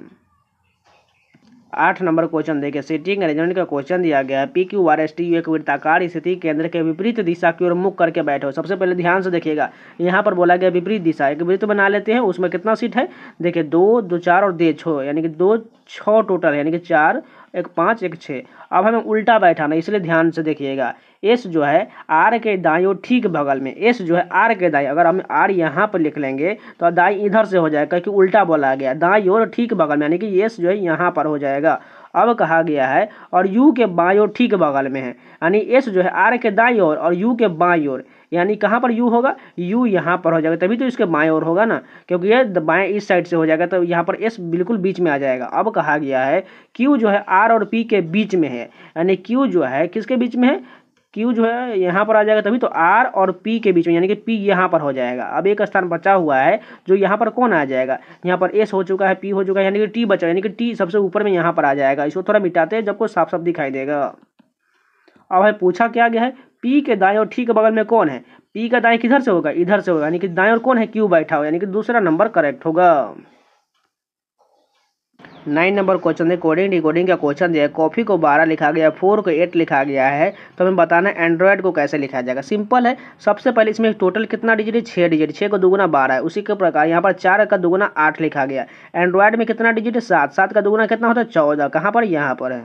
आठ नंबर क्वेश्चन देखिए सिटिंग अरेंजमेंट का क्वेश्चन दिया गया है P Q R S T U एक वृत्ताकार स्थिति केंद्र के विपरीत दिशा की ओर मुख करके बैठे हो सबसे पहले ध्यान से देखिएगा यहाँ पर बोला गया विपरीत दिशा एक वृत्त बना लेते हैं उसमें कितना सीट है देखिए दो दो चार और दे छो यानी कि दो छः टोटल यानी कि चार एक पाँच एक छः अब हमें उल्टा बैठाना इसलिए ध्यान से देखिएगा एस जो है आर के दाई और ठीक बगल में एस जो है आर के दाई अगर हम आर यहाँ पर लिख लेंगे तो दाई इधर से हो जाएगा क्योंकि उल्टा बोला गया दाई और ठीक बगल में यानी कि एस जो है यहाँ पर हो जाएगा अब कहा गया है और यू के बाई और ठीक बगल में है यानी एस जो है आर के दाई और, और यू के बाई और यानी कहाँ पर यू होगा यू यहाँ पर हो जाएगा तभी तो इसके बाएँ ओर होगा ना क्योंकि ये बाएँ इस साइड से हो जाएगा तो यहाँ पर एस बिल्कुल बीच में आ जाएगा अब कहा गया है क्यू जो है आर और पी के बीच में है यानी क्यू जो है किसके बीच में है क्यू जो है यहाँ पर आ जाएगा तभी तो आर और पी के बीच में यानी कि पी यहाँ पर हो जाएगा अब एक स्थान बचा हुआ है जो यहाँ पर कौन आ जाएगा यहाँ पर एस हो चुका है पी हो चुका है यानी कि टी बचा यानी कि टी सबसे ऊपर में यहाँ पर आ जाएगा इसको थोड़ा मिटाते हैं जब को साफ साफ दिखाई देगा अब है पूछा क्या गया है पी के दाएं और ठीक के बगल में कौन है पी का दाएं किधर से होगा इधर से होगा यानी कि दाएं और कौन है क्यू बैठा हो यानी कि दूसरा नंबर करेक्ट होगा नाइन नंबर क्वेश्चन है कोडिंग डिकोडिंग का क्वेश्चन दिया है कॉफ़ी को बारह लिखा गया फोर को एट लिखा गया है तो हमें बताना है एंड्रॉयड को कैसे लिखा जाएगा सिंपल है सबसे पहले इसमें टोटल कितना डिजिट है छः डिजिट छः को दुगुना बारह है उसी के प्रकार यहाँ पर चार का दुगुना आठ लिखा गया एंड्रॉयड में कितना डिजिट है सात सात का दुगुना कितना होता है चौदह कहाँ पर यहाँ पर है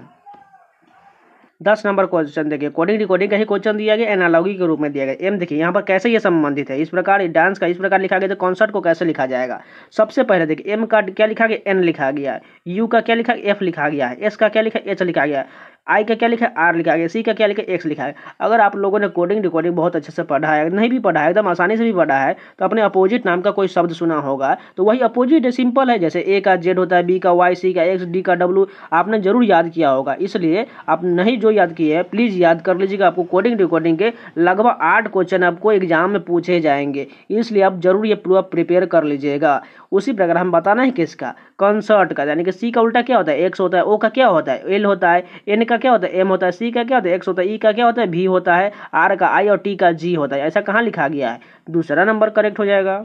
दस नंबर क्वेश्चन देखिए कोडिंग रिकॉर्डिंग का ही क्वेश्चन दिया गया एनालॉगी के रूप में दिया गया एम देखिए यहाँ पर कैसे ये संबंधित है इस प्रकार डांस का इस प्रकार लिखा गया तो कॉन्सर्ट को कैसे लिखा जाएगा सबसे पहले देखिए एम का क्या लिखा गया एन लिखा गया यू का क्या लिखा एफ लिखा गया है एस का क्या लिखा एच लिखा गया आई का क्या लिखा है आर लिखा गया सी का क्या लिखा एक्स लिखा है अगर आप लोगों ने कोडिंग रिकॉर्डिंग बहुत अच्छे से पढ़ा है नहीं भी पढ़ा है एकदम आसानी से भी पढ़ा है तो अपने अपोजिट नाम का कोई शब्द सुना होगा तो वही अपोजिट सिंपल है जैसे ए का जेड होता है बी का वाई सी का एक्स डी का डब्ल्यू आपने जरूर याद किया होगा इसलिए आप नहीं जो क्यों याद किए हैं प्लीज़ याद कर लीजिएगा आपको कोडिंग रिकॉर्डिंग के लगभग आठ क्वेश्चन आपको एग्जाम में पूछे जाएंगे इसलिए आप जरूर ये पूरा प्रिपेयर कर लीजिएगा उसी प्रकार हम बताना है किसका कंसर्ट का यानी कि सी का उल्टा क्या होता है एक्स होता है ओ का क्या होता है एल होता है एन का क्या होता है एम होता है सी का क्या होता है एक्स होता है ई e का क्या होता है भी होता है आर का आई और टी का जी होता है ऐसा कहाँ लिखा गया है दूसरा नंबर करेक्ट हो जाएगा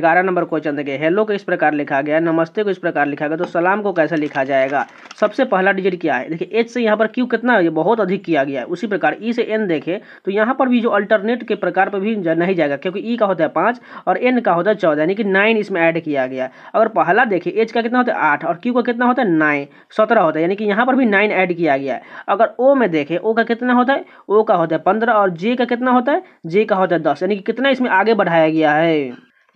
ग्यारह नंबर क्वेश्चन देखिए हेलो को इस प्रकार लिखा गया नमस्ते को इस प्रकार लिखा गया तो सलाम को कैसे लिखा जाएगा सबसे पहला डिजिट क्या है देखिए एच से यहाँ पर क्यू कितना ये बहुत अधिक किया गया है उसी प्रकार ई e से एन देखें तो यहाँ पर भी जो अल्टरनेट के प्रकार पर भी नहीं जाएगा क्योंकि ई e का होता है पाँच और एन का होता है चौदह यानी कि नाइन इसमें ऐड किया गया अगर पहला देखिए एच का कितना होता है आठ और क्यू का कितना होता है नाइन सत्रह होता है यानी कि यहाँ पर भी नाइन ऐड किया गया है अगर ओ में देखें ओ का कितना होता है ओ का होता है पंद्रह और जे का कितना होता है जे का होता है दस यानी कि कितना इसमें आगे बढ़ाया गया है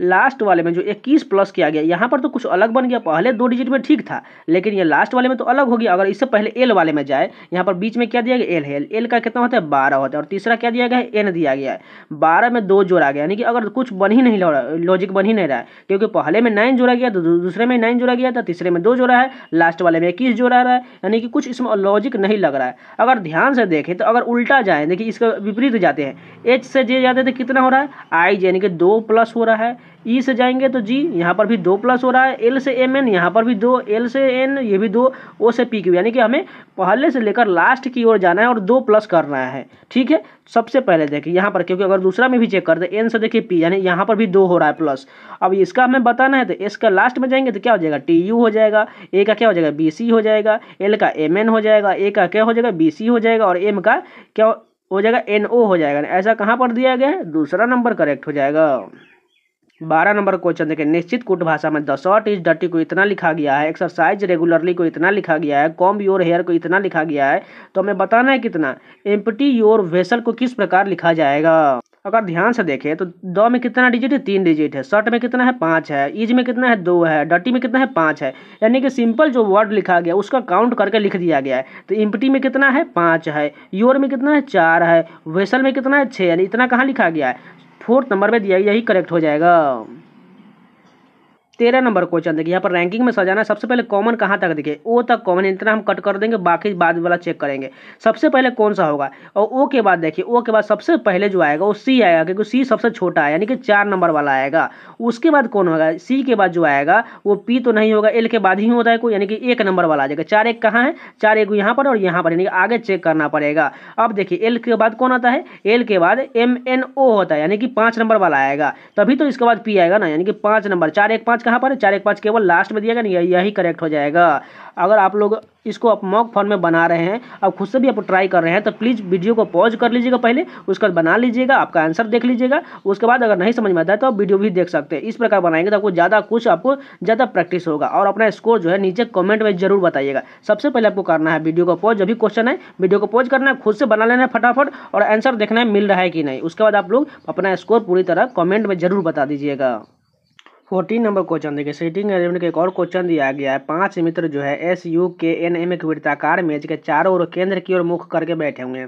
लास्ट वाले में जो इक्कीस प्लस किया गया यहाँ पर तो कुछ अलग बन गया पहले दो डिजिट में ठीक था लेकिन ये लास्ट वाले में तो अलग हो गया अगर इससे पहले एल वाले में जाए यहाँ पर बीच में क्या दिया गया एल है एल का कितना होता है बारह होता है और तीसरा क्या दिया गया है एन दिया गया है बारह में दो जोड़ा गया यानी कि अगर कुछ बन ही नहीं लॉजिक बन ही नहीं रहा है क्योंकि पहले में नाइन जोड़ा गया तो दूसरे में नाइन जोड़ा गया था तीसरे में दो जोड़ा है लास्ट वाले में इक्कीस जोड़ा रहा है यानी कि कुछ इसमें लॉजिक नहीं लग रहा है अगर ध्यान से देखें तो अगर उल्टा जाए देखिए इसका विपरीत जाते हैं एच से जे जाते थे तो कितना हो रहा है आई जे यानी कि दो प्लस हो रहा है ई e से जाएंगे तो जी यहाँ पर भी दो प्लस हो रहा है एल से एम एन यहाँ पर भी दो एल से एन ये भी दो ओ से पी क्यू यानी कि हमें पहले से लेकर लास्ट की ओर जाना है और दो प्लस करना है ठीक है सबसे पहले देखिए यहाँ पर क्योंकि अगर दूसरा में भी चेक कर दे एन से देखिए पी यानी यहाँ पर भी दो हो रहा है प्लस अब इसका हमें बताना है तो एस का लास्ट में जाएंगे तो क्या हो जाएगा टी यू हो जाएगा ए का क्या हो जाएगा बी सी हो जाएगा एल का एम एन हो जाएगा ए का क्या हो जाएगा बी सी हो जाएगा और एम का क्या हो जाएगा एन ओ हो जाएगा ऐसा कहाँ पर दिया गया है दूसरा नंबर करेक्ट हो जाएगा बारह नंबर क्वेश्चन देखें निश्चित कूट भाषा में द शॉर्ट इज डटी को इतना लिखा गया है एक्सरसाइज रेगुलरली को इतना लिखा गया है कॉम्ब योर हेयर को इतना लिखा गया है तो हमें बताना है कितना एम्पटी योर वेसल को किस प्रकार लिखा जाएगा अगर ध्यान से देखें तो द में कितना डिजिट है तीन डिजिट है शर्ट में कितना है पाँच है ईज में कितना है दो है डटी में कितना है पाँच है यानी कि सिंपल जो वर्ड लिखा गया उसका काउंट करके लिख दिया गया है तो इम्पटी में कितना है पाँच है योर में कितना है चार है वेसल में कितना है छः यानी इतना कहाँ लिखा गया है फोर्थ नंबर में दिया यही करेक्ट हो जाएगा तेरह नंबर क्वेश्चन देखिए यहाँ पर रैंकिंग में सजाना है सबसे पहले कॉमन कहाँ तक देखिए ओ तक कॉमन इतना हम कट कर देंगे बाकी बाद वाला चेक करेंगे सबसे पहले कौन सा होगा और ओ के बाद देखिए ओ के बाद सबसे पहले जो आएगा वो सी आएगा क्योंकि सी सबसे छोटा है यानी कि चार नंबर वाला आएगा उसके बाद कौन होगा सी के बाद जो आएगा वो पी तो नहीं होगा एल के बाद ही होता है कोई यानी कि एक नंबर वाला आ जाएगा चार एक कहाँ है चार एक यहाँ पर और यहाँ पर यानी कि आगे चेक करना पड़ेगा अब देखिए एल के बाद कौन आता है एल के बाद एम एन ओ होता है यानी कि पाँच नंबर वाला आएगा तभी तो इसके बाद पी आएगा ना यानी कि पाँच नंबर चार एक पाँच कहाँ पर है चार एक पाँच केवल लास्ट में दिया गया नहीं यही करेक्ट हो जाएगा अगर आप लोग इसको आप मॉक फॉर्म में बना रहे हैं और खुद से भी आप ट्राई कर रहे हैं तो प्लीज़ वीडियो को पॉज कर लीजिएगा पहले उसका बना लीजिएगा आपका आंसर देख लीजिएगा उसके बाद अगर नहीं समझ में आता है तो आप वीडियो भी देख सकते हैं इस प्रकार बनाएंगे तो आपको ज़्यादा कुछ आपको ज़्यादा प्रैक्टिस होगा और अपना स्कोर जो है नीचे कमेंट में जरूर बताइएगा सबसे पहले आपको करना है वीडियो को पॉज अभी क्वेश्चन है वीडियो को पॉज करना है खुद से बना लेना है फटाफट और आंसर देखना है मिल रहा है कि नहीं उसके बाद आप लोग अपना स्कोर पूरी तरह कॉमेंट में जरूर बता दीजिएगा फोर्टीन नंबर क्वेश्चन देखिए सीटिंग अरेंजमेंट का एक और क्वेश्चन दिया गया है पांच मित्र जो है S U K N M एक वृत्ताकार मेज के चारों ओर केंद्र की ओर मुख करके बैठे होंगे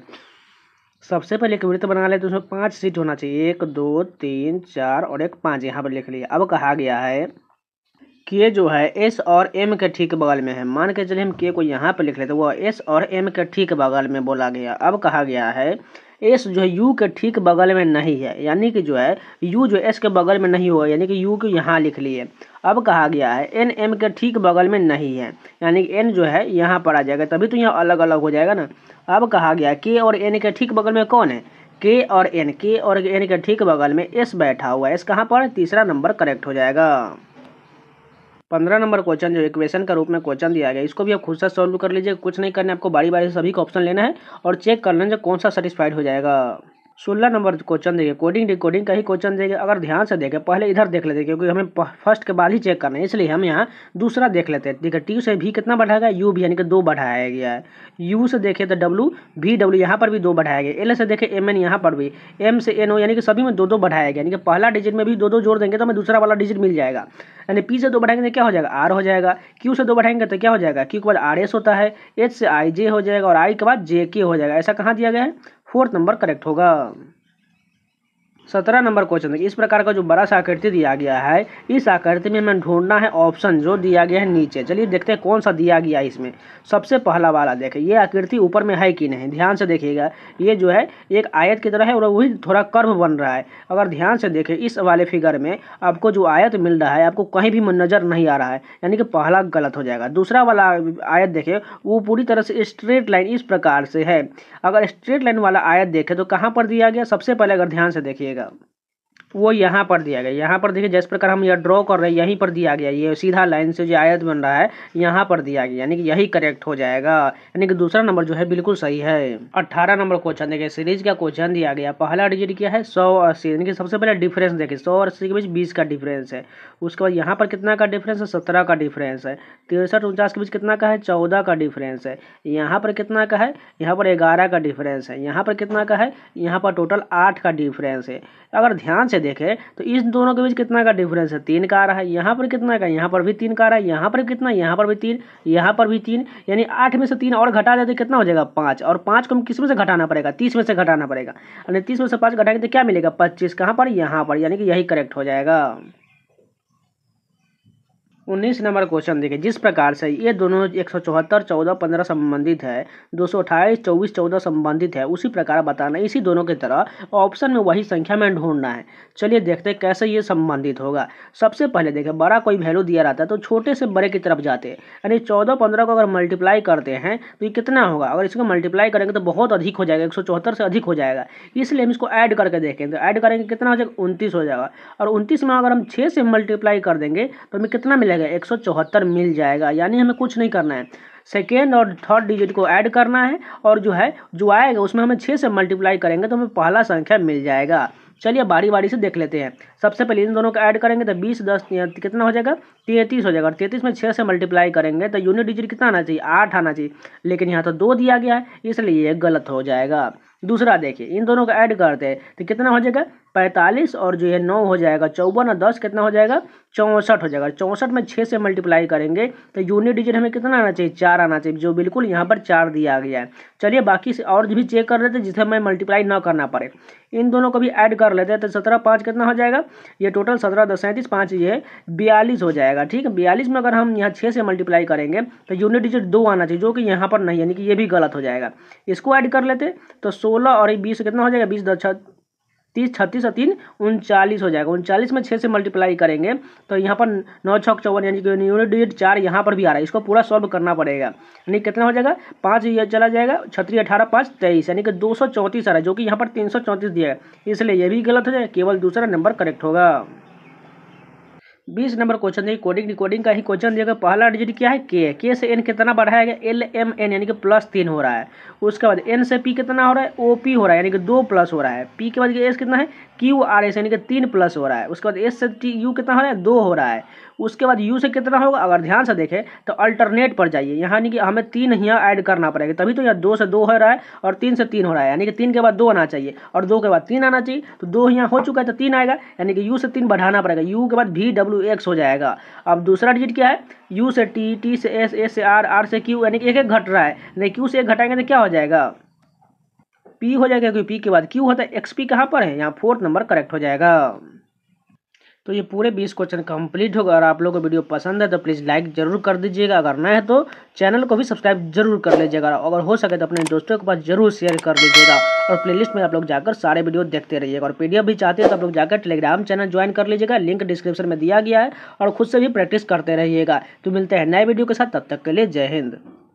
सबसे पहले एक वृत्त बना ले तो उसमें पांच सीट होना चाहिए एक दो तीन चार और एक पाँच यहाँ पर लिख लिया अब कहा गया है के जो है एस और एम के ठीक बगल में है मान के चलिए हम के को यहाँ पर लिख लेते वह एस और एम के ठीक बगल में बोला गया अब कहा गया है एस जो है यू के ठीक बगल में नहीं है यानी कि जो है यू जो एस के बगल में नहीं हुआ यानी कि यू को यहाँ लिख लिए अब कहा गया है एन एम के ठीक बगल में नहीं है यानी कि एन जो है यहाँ पर आ जाएगा तभी तो यहाँ अलग अलग हो जाएगा ना अब कहा गया के और एन के ठीक बगल में कौन है के और एन के और एन के ठीक बगल में एस बैठा हुआ है एस कहाँ पर तीसरा नंबर करेक्ट हो जाएगा पंद्रह नंबर क्वेश्चन जो इक्वेशन का रूप में क्वेश्चन दिया गया इसको भी आप खुद से सॉल्व कर लीजिए कुछ नहीं करना आपको बारी बारी सभी का ऑप्शन लेना है और चेक कर लेना कौन सा सेटिस्फाइड हो जाएगा सोलह नंबर क्वेश्चन देखिए कोडिंग डिकोडिंग का ही क्वेश्चन देंगे अगर ध्यान से देखें पहले इधर देख लेते हैं क्योंकि हमें फर्स्ट के बाद ही चेक करना है इसलिए हम यहाँ दूसरा देख लेते हैं देखिए टी से भी कितना बढ़ाया गया यू भी यानी कि दो बढ़ाया गया है यू से देखें तो डब्लू भी डब्ल्यू यहाँ पर भी दो बढ़ाया गया एल से देखे एम एन यहाँ पर भी एम से एन ओ यानी कि सभी में दो दो बढ़ाया गया यानी कि पहला डिजिट में भी दो दो जोड़ देंगे तो हमें दूसरा वाला डिजिट मिल जाएगा यानी पी से दो बढ़ाएंगे तो क्या हो जाएगा आर हो जाएगा क्यू से दो बढ़ाएंगे तो क्या हो जाएगा क्यू के बाद आर एस होता है एच से आई जे हो जाएगा और आई के बाद जे के हो जाएगा ऐसा कहाँ दिया गया है फोर्थ नंबर करेक्ट होगा सत्रह नंबर क्वेश्चन देखिए इस प्रकार का जो बड़ा सा आकृति दिया गया है इस आकृति में हमें ढूंढना है ऑप्शन जो दिया गया है नीचे चलिए देखते हैं कौन सा दिया गया है इसमें सबसे पहला वाला देखें ये आकृति ऊपर में है कि नहीं ध्यान से देखिएगा ये जो है एक आयत की तरह है और वही थोड़ा कर्व बन रहा है अगर ध्यान से देखें इस वाले फिगर में आपको जो आयत मिल रहा है आपको कहीं भी नज़र नहीं आ रहा है यानी कि पहला गलत हो जाएगा दूसरा वाला आयत देखें वो पूरी तरह से स्ट्रेट लाइन इस प्रकार से है अगर स्ट्रेट लाइन वाला आयत देखें तो कहाँ पर दिया गया सबसे पहले अगर ध्यान से देखिएगा up वो यहाँ पर दिया गया यहाँ पर देखिए जिस प्रकार हम यह ड्रॉ कर रहे हैं यहीं पर दिया गया ये सीधा लाइन से जो आयत बन रहा है यहाँ पर दिया गया यानी कि यही करेक्ट हो जाएगा यानी कि दूसरा नंबर जो है बिल्कुल सही है अट्ठारह नंबर क्वेश्चन देखिए सीरीज का क्वेश्चन दिया गया पहला डिजिट क्या है सौ और अस्सी यानी कि सबसे पहले डिफरेंस देखिए सौ और अस्सी के बीच बीस का डिफरेंस है उसके बाद यहाँ पर कितना का डिफरेंस है सत्रह का डिफरेंस है तिरसठ उनचास के बीच कितना का है चौदह का डिफरेंस है यहाँ पर कितना का है यहाँ पर ग्यारह का डिफरेंस है यहाँ पर कितना का है यहाँ पर टोटल आठ का डिफरेंस है अगर ध्यान से से देखें तो इस दोनों के बीच कितना का डिफरेंस है तीन का आ रहा है यहाँ पर कितना का यहाँ पर भी तीन का आ रहा है यहाँ पर कितना यहाँ पर भी तीन यहाँ पर भी तीन यानी आठ में से तीन और घटा देते तो कितना हो जाएगा पाँच और पाँच को हम किस में से घटाना पड़ेगा तीस में से घटाना पड़ेगा यानी तीस में से पाँच घटाएंगे तो क्या मिलेगा पच्चीस कहाँ पर यहाँ पर यानी कि यही करेक्ट हो जाएगा उन्नीस नंबर क्वेश्चन देखिए जिस प्रकार से ये दोनों एक सौ चौहत्तर चौदह पंद्रह संबंधित है दो सौ अट्ठाईस चौबीस चौदह संबंधित है उसी प्रकार बताना इसी दोनों की तरह ऑप्शन में वही संख्या में ढूंढना है चलिए देखते हैं कैसे ये संबंधित होगा सबसे पहले देखें बड़ा कोई वैल्यू दिया रहता है तो छोटे से बड़े की तरफ जाते हैं यानी चौदह पंद्रह को अगर मल्टीप्लाई करते हैं तो ये कितना होगा अगर इसको मल्टीप्लाई करेंगे तो बहुत अधिक हो जाएगा एक से अधिक हो जाएगा इसलिए हम इसको ऐड करके देखें तो ऐड करेंगे कितना हो जाएगा उनतीस हो जाएगा और उनतीस में अगर हम छः से मल्टीप्लाई कर देंगे तो हमें कितना मिलेगा जाएगा एक मिल जाएगा यानी हमें कुछ नहीं करना है सेकेंड और थर्ड डिजिट को ऐड करना है और जो है जो आएगा उसमें हमें छः से मल्टीप्लाई करेंगे तो हमें पहला संख्या मिल जाएगा चलिए बारी बारी से देख लेते हैं सबसे पहले इन दोनों का ऐड करेंगे तो बीस दस कितना हो जाएगा तैंतीस हो जाएगा और तैंतीस में छः से मल्टीप्लाई करेंगे तो यूनिट डिजिट कितना आना चाहिए आठ आना चाहिए लेकिन यहाँ तो दो दिया गया है इसलिए ये गलत हो जाएगा दूसरा देखिए इन दोनों का ऐड करते हैं तो कितना हो जाएगा पैंतालीस और जो है नौ हो जाएगा चौवन और दस कितना हो जाएगा चौंसठ हो जाएगा चौंसठ में छः से मल्टीप्लाई करेंगे तो यूनिट डिजिट हमें कितना आना चाहिए चार आना चाहिए जो बिल्कुल यहाँ पर चार दिया गया है चलिए बाकी से और भी चेक कर लेते जिसे हमें मल्टीप्लाई ना करना पड़े इन दोनों को भी ऐड कर लेते हैं तो सत्रह पाँच कितना हो जाएगा ये टोटल सत्रह दस सैंतीस पाँच ये बयालीस हो जाएगा ठीक है बयालीस में अगर हम यहाँ छः से मल्टीप्लाई करेंगे तो यूनिट डिजिट दो आना चाहिए जो कि यहाँ पर नहीं यानी कि ये भी गलत हो जाएगा इसको ऐड कर लेते तो सोलह और बीस कितना हो जाएगा बीस दस तीस छत्तीस और तीन उनचालीस हो जाएगा उनचालीस में छः से मल्टीप्लाई करेंगे तो यहाँ पर नौ छः चौवन यानी कि यूनिट डिजिट चार यहाँ पर भी आ रहा है इसको पूरा सॉल्व करना पड़ेगा यानी कितना हो जाएगा पाँच ये चला जाएगा छत्तीस अठारह पाँच तेईस यानी कि दो सौ चौंतीस आ रहा है जो कि यहाँ पर तीन सौ चौंतीस दिया है इसलिए यह भी गलत हो जाएगा केवल दूसरा नंबर करेक्ट होगा बीस नंबर क्वेश्चन देखिए कोडिंग रिकॉर्डिंग का ही क्वेश्चन देगा पहला डिजिट क्या है के के से एन कितना बढ़ाया गया एल एम एन यानी कि प्लस तीन हो रहा है उसके बाद एन से पी कितना हो रहा है ओ पी हो रहा है यानी कि दो प्लस हो रहा है पी के बाद एस कितना है क्यू आर एस यानी कि तीन प्लस हो रहा है उसके बाद एस से टी यू कितना हो रहा है दो हो रहा है उसके बाद यू से कितना होगा अगर ध्यान से देखें तो अल्टरनेट पर जाइए यानी कि हमें तीन यहाँ ऐड करना पड़ेगा तभी तो यहाँ दो से दो हो रहा है और तीन से तीन हो रहा है यानी कि तीन के बाद दो आना चाहिए और दो के बाद तीन आना चाहिए तो दो यहाँ हो चुका है तो तीन आएगा यानी कि यू से तीन बढ़ाना पड़ेगा यू के बाद भी डब्ल्यू एक्स हो जाएगा अब दूसरा डिजिट क्या है यू से टी टी से एस एस से आर आर से क्यू यानी कि एक एक घट रहा है नहीं क्यू से एक घटाएंगे तो क्या हो जाएगा पी हो जाएगा क्योंकि पी के बाद क्यू होता है एक्स पी कहाँ पर है यहाँ फोर्थ नंबर करेक्ट हो जाएगा तो ये पूरे बीस क्वेश्चन कंप्लीट होगा अगर आप लोगों को वीडियो पसंद है तो प्लीज़ लाइक जरूर कर दीजिएगा अगर नया है तो चैनल को भी सब्सक्राइब जरूर कर लीजिएगा अगर हो सके तो अपने दोस्तों के पास जरूर शेयर कर लीजिएगा और प्लेलिस्ट में आप लोग जाकर सारे वीडियो देखते रहिएगा और पी भी चाहते हैं तो आप लोग जाकर टेलीग्राम चैनल ज्वाइन कर लीजिएगा लिंक डिस्क्रिप्शन में दिया गया है और खुद से भी प्रैक्टिस करते रहिएगा तो मिलते हैं नए वीडियो के साथ तब तक के लिए जय हिंद